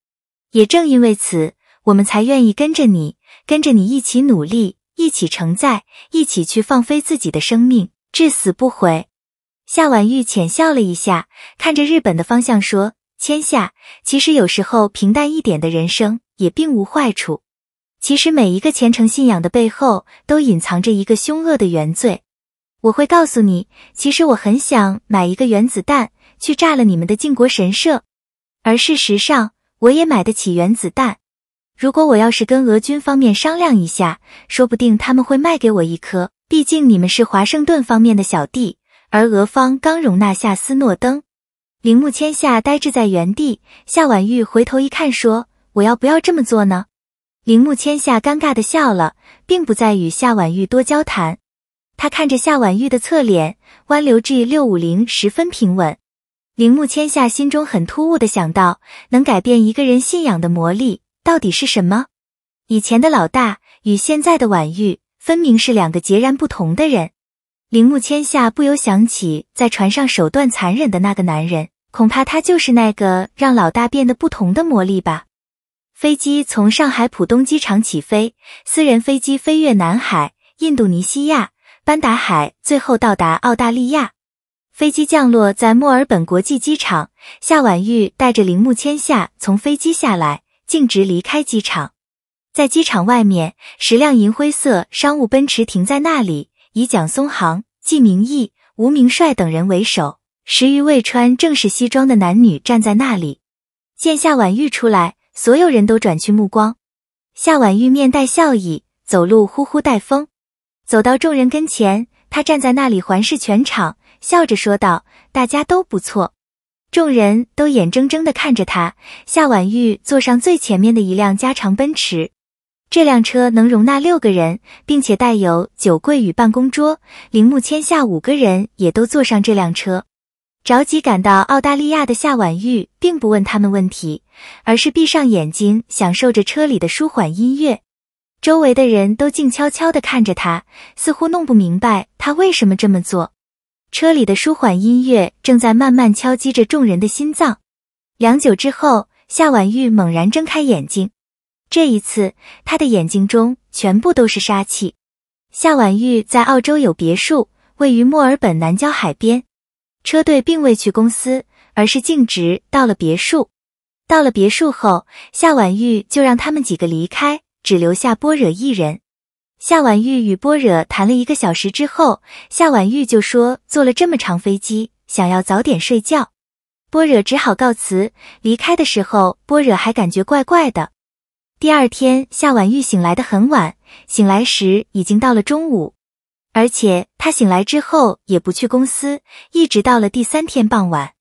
也正因为此，我们才愿意跟着你，跟着你一起努力，一起承载，一起去放飞自己的生命，至死不悔。夏婉玉浅笑了一下，看着日本的方向说：“千夏，其实有时候平淡一点的人生也并无坏处。其实每一个虔诚信仰的背后，都隐藏着一个凶恶的原罪。我会告诉你，其实我很想买一个原子弹。”去炸了你们的靖国神社，而事实上我也买得起原子弹。如果我要是跟俄军方面商量一下，说不定他们会卖给我一颗。毕竟你们是华盛顿方面的小弟，而俄方刚容纳下斯诺登。铃木千夏呆滞在原地，夏婉玉回头一看，说：“我要不要这么做呢？”铃木千夏尴尬的笑了，并不再与夏婉玉多交谈。他看着夏婉玉的侧脸，弯流 G 六五零十分平稳。铃木千夏心中很突兀的想到，能改变一个人信仰的魔力到底是什么？以前的老大与现在的婉玉分明是两个截然不同的人。铃木千夏不由想起在船上手段残忍的那个男人，恐怕他就是那个让老大变得不同的魔力吧。飞机从上海浦东机场起飞，私人飞机飞越南海、印度尼西亚、班达海，最后到达澳大利亚。飞机降落在墨尔本国际机场，夏婉玉带着铃木千夏从飞机下来，径直离开机场。在机场外面，十辆银灰色商务奔驰停在那里，以蒋松航、季明义、吴明帅等人为首，十余位穿正式西装的男女站在那里。见夏婉玉出来，所有人都转去目光。夏婉玉面带笑意，走路呼呼带风，走到众人跟前，她站在那里环视全场。笑着说道：“大家都不错。”众人都眼睁睁的看着他。夏婉玉坐上最前面的一辆加长奔驰，这辆车能容纳六个人，并且带有酒柜与办公桌。铃木签下五个人也都坐上这辆车。着急赶到澳大利亚的夏婉玉并不问他们问题，而是闭上眼睛享受着车里的舒缓音乐。周围的人都静悄悄的看着他，似乎弄不明白他为什么这么做。车里的舒缓音乐正在慢慢敲击着众人的心脏，良久之后，夏婉玉猛然睁开眼睛，这一次，她的眼睛中全部都是杀气。夏婉玉在澳洲有别墅，位于墨尔本南郊海边。车队并未去公司，而是径直到了别墅。到了别墅后，夏婉玉就让他们几个离开，只留下波惹一人。夏婉玉与波惹谈了一个小时之后，夏婉玉就说：“坐了这么长飞机，想要早点睡觉。”波惹只好告辞。离开的时候，波惹还感觉怪怪的。第二天，夏婉玉醒来的很晚，醒来时已经到了中午，而且她醒来之后也不去公司，一直到了第三天傍晚，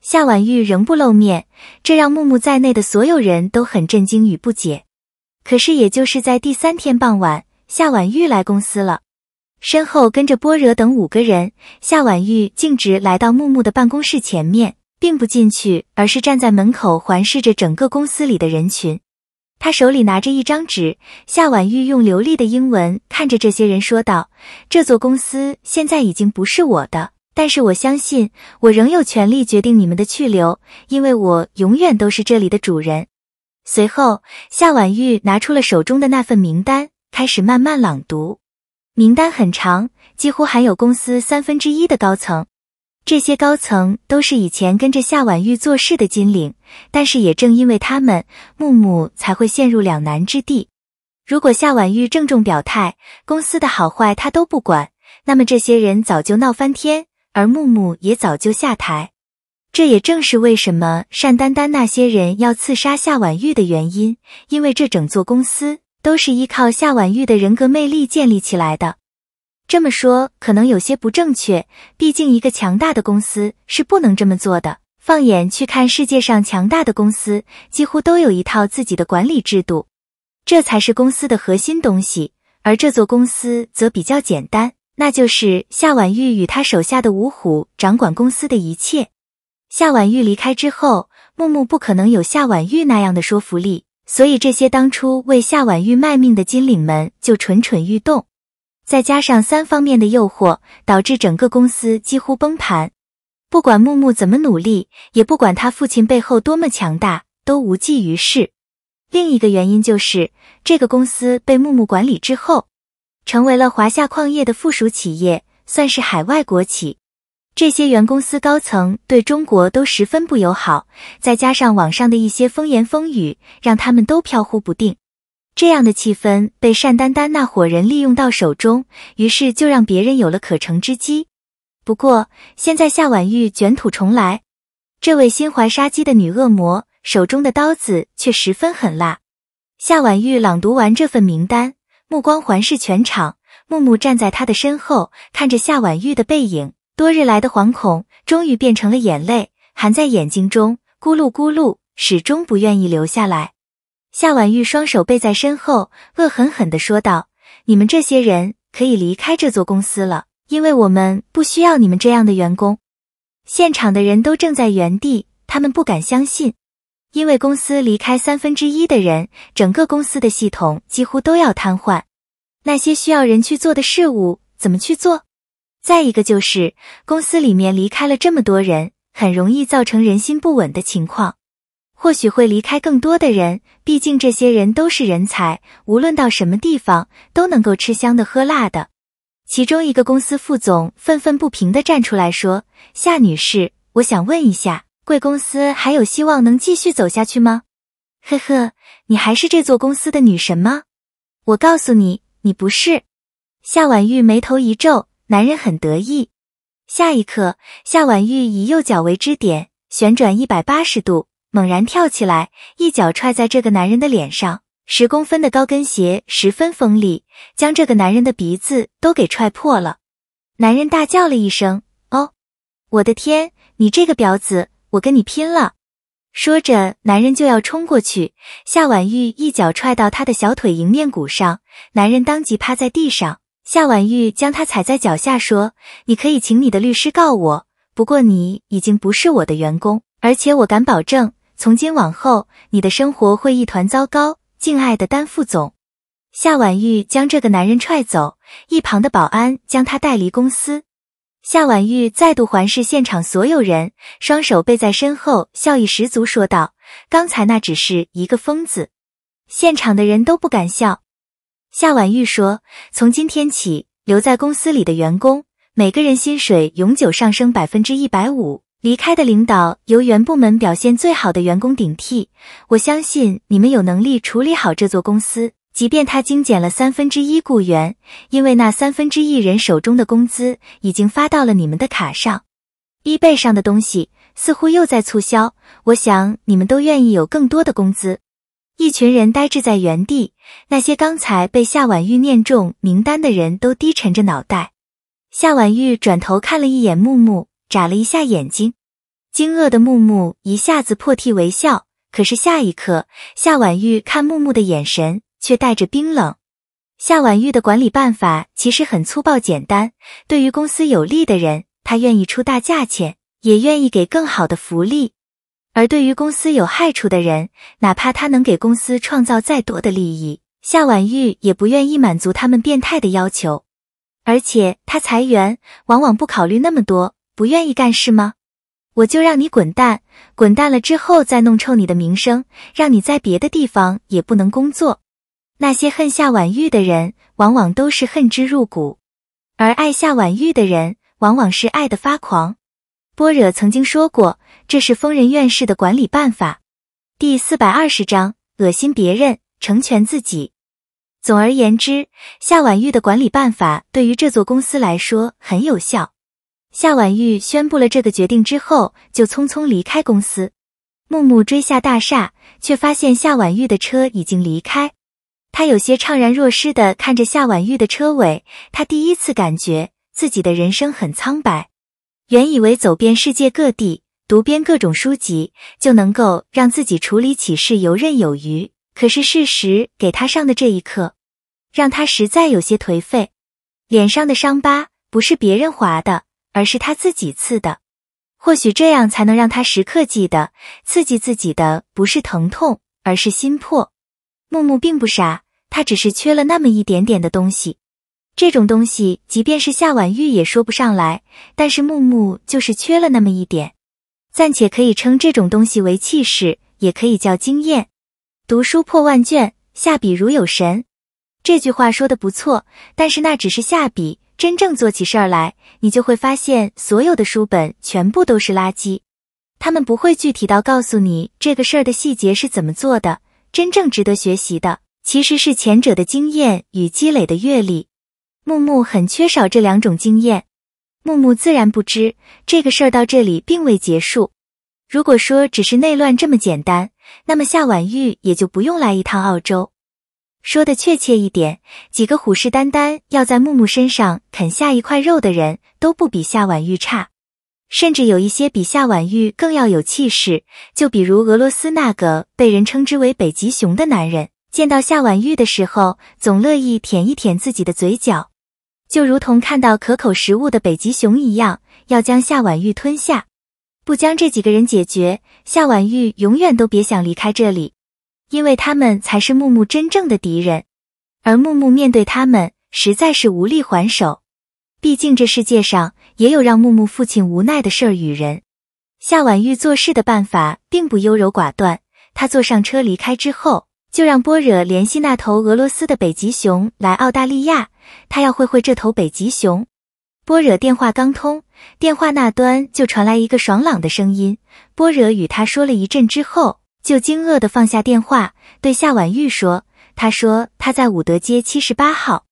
夏婉玉仍不露面，这让木木在内的所有人都很震惊与不解。可是，也就是在第三天傍晚。夏婉玉来公司了，身后跟着波惹等五个人。夏婉玉径直来到木木的办公室前面，并不进去，而是站在门口环视着整个公司里的人群。他手里拿着一张纸。夏婉玉用流利的英文看着这些人说道：“这座公司现在已经不是我的，但是我相信我仍有权利决定你们的去留，因为我永远都是这里的主人。”随后，夏婉玉拿出了手中的那份名单。开始慢慢朗读，名单很长，几乎含有公司三分之一的高层。这些高层都是以前跟着夏婉玉做事的金领，但是也正因为他们，木木才会陷入两难之地。如果夏婉玉郑重表态，公司的好坏他都不管，那么这些人早就闹翻天，而木木也早就下台。这也正是为什么单丹丹那些人要刺杀夏婉玉的原因，因为这整座公司。都是依靠夏婉玉的人格魅力建立起来的。这么说可能有些不正确，毕竟一个强大的公司是不能这么做的。放眼去看世界上强大的公司，几乎都有一套自己的管理制度，这才是公司的核心东西。而这座公司则比较简单，那就是夏婉玉与他手下的五虎掌管公司的一切。夏婉玉离开之后，木木不可能有夏婉玉那样的说服力。所以，这些当初为夏婉玉卖命的金领们就蠢蠢欲动，再加上三方面的诱惑，导致整个公司几乎崩盘。不管木木怎么努力，也不管他父亲背后多么强大，都无济于事。另一个原因就是，这个公司被木木管理之后，成为了华夏矿业的附属企业，算是海外国企。这些原公司高层对中国都十分不友好，再加上网上的一些风言风语，让他们都飘忽不定。这样的气氛被单丹丹那伙人利用到手中，于是就让别人有了可乘之机。不过，现在夏婉玉卷土重来，这位心怀杀机的女恶魔手中的刀子却十分狠辣。夏婉玉朗读完这份名单，目光环视全场。木木站在她的身后，看着夏婉玉的背影。多日来的惶恐终于变成了眼泪，含在眼睛中咕噜咕噜，始终不愿意流下来。夏婉玉双手背在身后，恶狠狠地说道：“你们这些人可以离开这座公司了，因为我们不需要你们这样的员工。”现场的人都正在原地，他们不敢相信，因为公司离开三分之一的人，整个公司的系统几乎都要瘫痪，那些需要人去做的事物，怎么去做？再一个就是，公司里面离开了这么多人，很容易造成人心不稳的情况，或许会离开更多的人。毕竟这些人都是人才，无论到什么地方都能够吃香的喝辣的。其中一个公司副总愤愤不平地站出来说：“夏女士，我想问一下，贵公司还有希望能继续走下去吗？”呵呵，你还是这座公司的女神吗？我告诉你，你不是。夏婉玉眉头一皱。男人很得意，下一刻，夏婉玉以右脚为支点旋转一百八十度，猛然跳起来，一脚踹在这个男人的脸上。十公分的高跟鞋十分锋利，将这个男人的鼻子都给踹破了。男人大叫了一声：“哦，我的天，你这个婊子，我跟你拼了！”说着，男人就要冲过去，夏婉玉一脚踹到他的小腿迎面骨上，男人当即趴在地上。夏婉玉将他踩在脚下，说：“你可以请你的律师告我，不过你已经不是我的员工，而且我敢保证，从今往后你的生活会一团糟糕。”敬爱的单副总，夏婉玉将这个男人踹走，一旁的保安将他带离公司。夏婉玉再度环视现场所有人，双手背在身后，笑意十足说道：“刚才那只是一个疯子。”现场的人都不敢笑。夏婉玉说：“从今天起，留在公司里的员工，每个人薪水永久上升百分之一百五。离开的领导由原部门表现最好的员工顶替。我相信你们有能力处理好这座公司，即便他精简了三分之一雇员，因为那三分之一人手中的工资已经发到了你们的卡上。衣贝上的东西似乎又在促销，我想你们都愿意有更多的工资。”一群人呆滞在原地，那些刚才被夏婉玉念中名单的人都低沉着脑袋。夏婉玉转头看了一眼木木，眨了一下眼睛，惊愕的木木一下子破涕为笑。可是下一刻，夏婉玉看木木的眼神却带着冰冷。夏婉玉的管理办法其实很粗暴简单，对于公司有利的人，她愿意出大价钱，也愿意给更好的福利。而对于公司有害处的人，哪怕他能给公司创造再多的利益，夏婉玉也不愿意满足他们变态的要求。而且他裁员往往不考虑那么多，不愿意干是吗？我就让你滚蛋，滚蛋了之后再弄臭你的名声，让你在别的地方也不能工作。那些恨夏婉玉的人，往往都是恨之入骨；而爱夏婉玉的人，往往是爱的发狂。般若曾经说过。这是疯人院士的管理办法，第四百二十章恶心别人，成全自己。总而言之，夏婉玉的管理办法对于这座公司来说很有效。夏婉玉宣布了这个决定之后，就匆匆离开公司。木木追下大厦，却发现夏婉玉的车已经离开。他有些怅然若失的看着夏婉玉的车尾，他第一次感觉自己的人生很苍白。原以为走遍世界各地。读编各种书籍就能够让自己处理起事游刃有余，可是事实给他上的这一课，让他实在有些颓废。脸上的伤疤不是别人划的，而是他自己刺的。或许这样才能让他时刻记得，刺激自己的不是疼痛，而是心魄。木木并不傻，他只是缺了那么一点点的东西。这种东西即便是夏婉玉也说不上来，但是木木就是缺了那么一点。暂且可以称这种东西为气势，也可以叫经验。读书破万卷，下笔如有神。这句话说的不错，但是那只是下笔。真正做起事儿来，你就会发现所有的书本全部都是垃圾，他们不会具体到告诉你这个事儿的细节是怎么做的。真正值得学习的，其实是前者的经验与积累的阅历。木木很缺少这两种经验。木木自然不知，这个事儿到这里并未结束。如果说只是内乱这么简单，那么夏婉玉也就不用来一趟澳洲。说的确切一点，几个虎视眈眈要在木木身上啃下一块肉的人都不比夏婉玉差，甚至有一些比夏婉玉更要有气势。就比如俄罗斯那个被人称之为北极熊的男人，见到夏婉玉的时候，总乐意舔一舔自己的嘴角。就如同看到可口食物的北极熊一样，要将夏婉玉吞下。不将这几个人解决，夏婉玉永远都别想离开这里，因为他们才是木木真正的敌人。而木木面对他们，实在是无力还手。毕竟这世界上也有让木木父亲无奈的事与人。夏婉玉做事的办法并不优柔寡断。他坐上车离开之后，就让波惹联系那头俄罗斯的北极熊来澳大利亚。他要会会这头北极熊。波惹电话刚通，电话那端就传来一个爽朗的声音。波惹与他说了一阵之后，就惊愕地放下电话，对夏婉玉说：“他说他在伍德街七十八号。”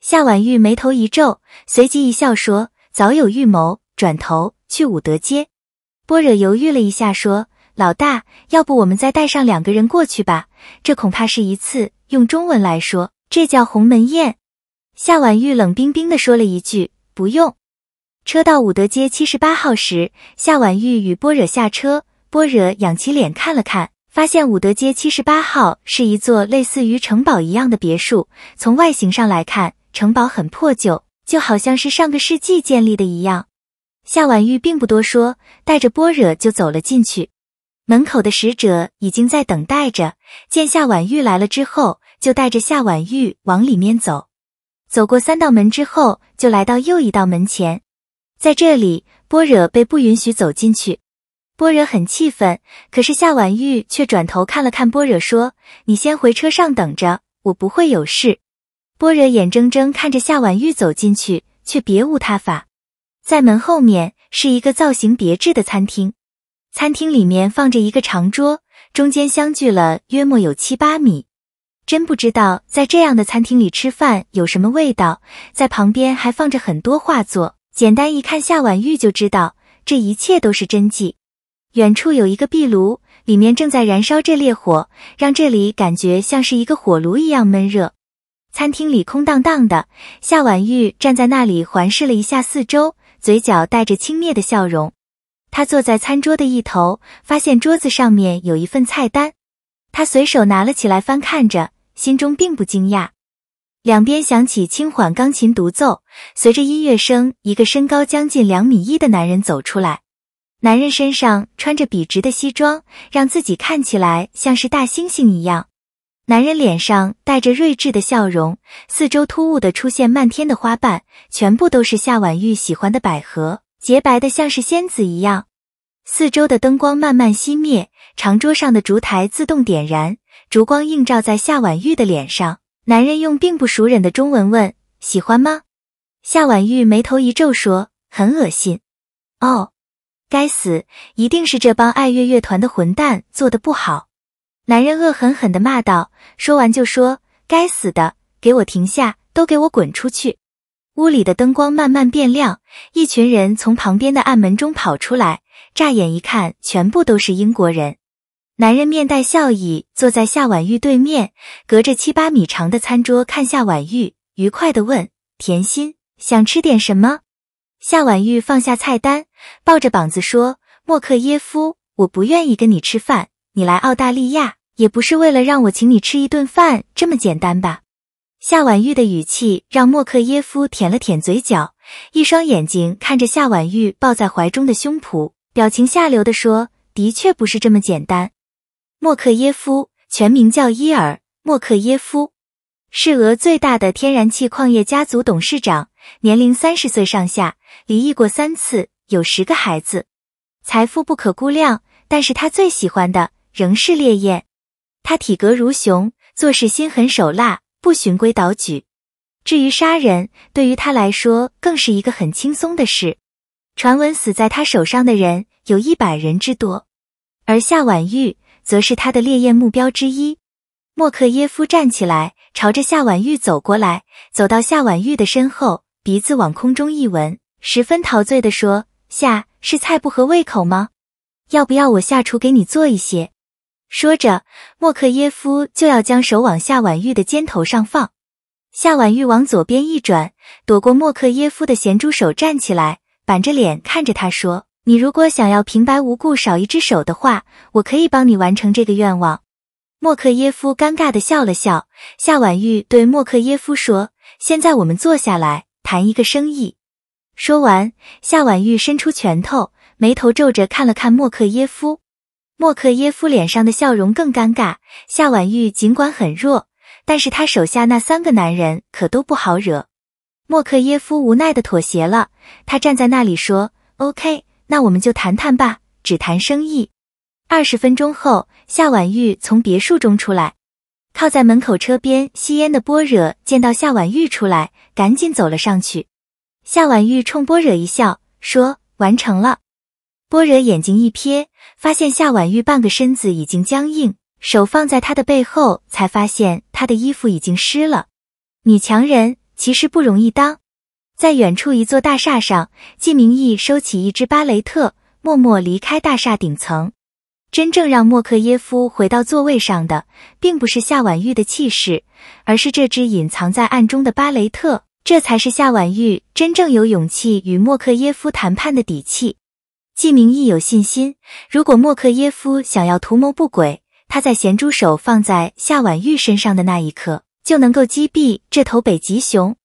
夏婉玉眉头一皱，随即一笑说：“早有预谋。”转头去伍德街。波惹犹豫了一下，说：“老大，要不我们再带上两个人过去吧？这恐怕是一次……用中文来说，这叫鸿门宴。”夏婉玉冷冰冰地说了一句：“不用。”车到武德街七十八号时，夏婉玉与波惹下车。波惹仰起脸看了看，发现武德街七十八号是一座类似于城堡一样的别墅。从外形上来看，城堡很破旧，就好像是上个世纪建立的一样。夏婉玉并不多说，带着波惹就走了进去。门口的使者已经在等待着，见夏婉玉来了之后，就带着夏婉玉往里面走。走过三道门之后，就来到又一道门前，在这里，般若被不允许走进去。般若很气愤，可是夏婉玉却转头看了看般若，说：“你先回车上等着，我不会有事。”般若眼睁睁看着夏婉玉走进去，却别无他法。在门后面是一个造型别致的餐厅，餐厅里面放着一个长桌，中间相距了约莫有七八米。真不知道在这样的餐厅里吃饭有什么味道。在旁边还放着很多画作，简单一看，夏婉玉就知道这一切都是真迹。远处有一个壁炉，里面正在燃烧着烈火，让这里感觉像是一个火炉一样闷热。餐厅里空荡荡的，夏婉玉站在那里环视了一下四周，嘴角带着轻蔑的笑容。她坐在餐桌的一头，发现桌子上面有一份菜单。他随手拿了起来，翻看着，心中并不惊讶。两边响起轻缓钢琴独奏，随着音乐声，一个身高将近两米一的男人走出来。男人身上穿着笔直的西装，让自己看起来像是大猩猩一样。男人脸上带着睿智的笑容，四周突兀的出现漫天的花瓣，全部都是夏婉玉喜欢的百合，洁白的像是仙子一样。四周的灯光慢慢熄灭，长桌上的烛台自动点燃，烛光映照在夏婉玉的脸上。男人用并不熟稔的中文问：“喜欢吗？”夏婉玉眉头一皱，说：“很恶心。”哦，该死！一定是这帮爱乐乐团的混蛋做的不好。男人恶狠狠地骂道，说完就说：“该死的，给我停下！都给我滚出去！”屋里的灯光慢慢变亮，一群人从旁边的暗门中跑出来。乍眼一看，全部都是英国人。男人面带笑意，坐在夏婉玉对面，隔着七八米长的餐桌看夏婉玉，愉快地问：“甜心，想吃点什么？”夏婉玉放下菜单，抱着膀子说：“莫克耶夫，我不愿意跟你吃饭。你来澳大利亚也不是为了让我请你吃一顿饭这么简单吧？”夏婉玉的语气让莫克耶夫舔了舔嘴角，一双眼睛看着夏婉玉抱在怀中的胸脯。表情下流的说：“的确不是这么简单。”莫克耶夫全名叫伊尔莫克耶夫，是俄最大的天然气矿业家族董事长，年龄三十岁上下，离异过三次，有十个孩子，财富不可估量。但是他最喜欢的仍是烈焰。他体格如熊，做事心狠手辣，不循规蹈矩。至于杀人，对于他来说更是一个很轻松的事。传闻死在他手上的人有一百人之多，而夏婉玉则是他的烈焰目标之一。莫克耶夫站起来，朝着夏婉玉走过来，走到夏婉玉的身后，鼻子往空中一闻，十分陶醉地说：“夏，是菜不合胃口吗？要不要我下厨给你做一些？”说着，莫克耶夫就要将手往夏婉玉的肩头上放，夏婉玉往左边一转，躲过莫克耶夫的咸猪手，站起来。板着脸看着他说：“你如果想要平白无故少一只手的话，我可以帮你完成这个愿望。”莫克耶夫尴尬的笑了笑。夏婉玉对莫克耶夫说：“现在我们坐下来谈一个生意。”说完，夏婉玉伸出拳头，眉头皱着看了看莫克耶夫。莫克耶夫脸上的笑容更尴尬。夏婉玉尽管很弱，但是他手下那三个男人可都不好惹。莫克耶夫无奈的妥协了，他站在那里说：“O.K.，那我们就谈谈吧，只谈生意。”二十分钟后，夏婉玉从别墅中出来，靠在门口车边吸烟的波惹见到夏婉玉出来，赶紧走了上去。夏婉玉冲波惹一笑说：“完成了。”波惹眼睛一瞥，发现夏婉玉半个身子已经僵硬，手放在她的背后，才发现她的衣服已经湿了。女强人。其实不容易当，在远处一座大厦上，季明义收起一只巴雷特，默默离开大厦顶层。真正让莫克耶夫回到座位上的，并不是夏婉玉的气势，而是这只隐藏在暗中的巴雷特。这才是夏婉玉真正有勇气与莫克耶夫谈判的底气。季明义有信心，如果莫克耶夫想要图谋不轨，他在咸猪手放在夏婉玉身上的那一刻。就能够击毙这头北极熊。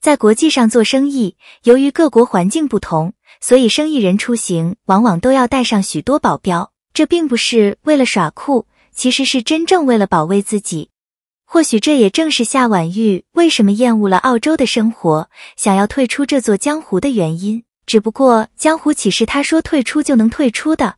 在国际上做生意，由于各国环境不同，所以生意人出行往往都要带上许多保镖。这并不是为了耍酷，其实是真正为了保卫自己。或许这也正是夏婉玉为什么厌恶了澳洲的生活，想要退出这座江湖的原因。只不过，江湖岂是他说退出就能退出的？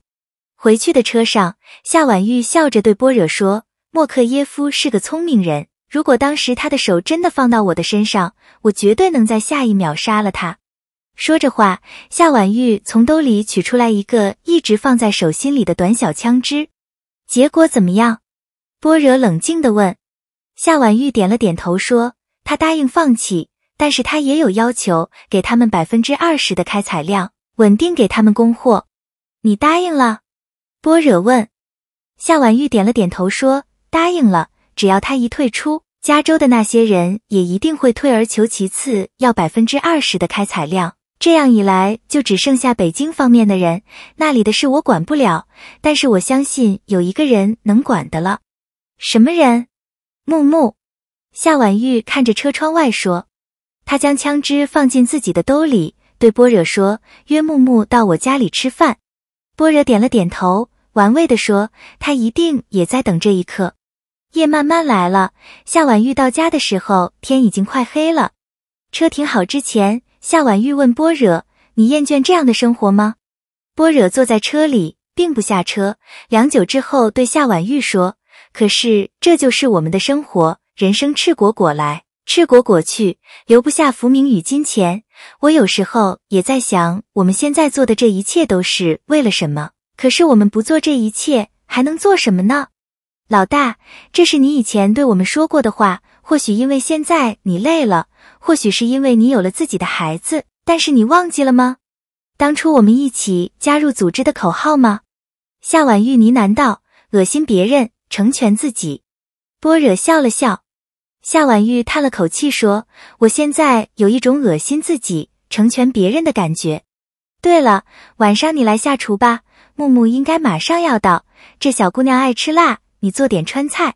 回去的车上，夏婉玉笑着对波惹说：“莫克耶夫是个聪明人。”如果当时他的手真的放到我的身上，我绝对能在下一秒杀了他。说着话，夏婉玉从兜里取出来一个一直放在手心里的短小枪支。结果怎么样？般若冷静地问。夏婉玉点了点头，说：“他答应放弃，但是他也有要求，给他们百分之二十的开采量，稳定给他们供货。”你答应了？般若问。夏婉玉点了点头，说：“答应了。”只要他一退出，加州的那些人也一定会退而求其次，要百分之二十的开采量。这样一来，就只剩下北京方面的人，那里的事我管不了，但是我相信有一个人能管的了。什么人？木木。夏婉玉看着车窗外说：“他将枪支放进自己的兜里，对波惹说：约木木到我家里吃饭。”波惹点了点头，玩味的说：“他一定也在等这一刻。”夜慢慢来了，夏婉玉到家的时候，天已经快黑了。车停好之前，夏婉玉问般若：“你厌倦这样的生活吗？”般若坐在车里，并不下车。良久之后，对夏婉玉说：“可是这就是我们的生活，人生赤果果来，赤果果去，留不下浮名与金钱。我有时候也在想，我们现在做的这一切都是为了什么？可是我们不做这一切，还能做什么呢？”老大，这是你以前对我们说过的话。或许因为现在你累了，或许是因为你有了自己的孩子，但是你忘记了吗？当初我们一起加入组织的口号吗？夏婉玉呢喃道：“恶心别人，成全自己。”波若笑了笑。夏婉玉叹了口气说：“我现在有一种恶心自己，成全别人的感觉。”对了，晚上你来下厨吧，木木应该马上要到。这小姑娘爱吃辣。你做点川菜。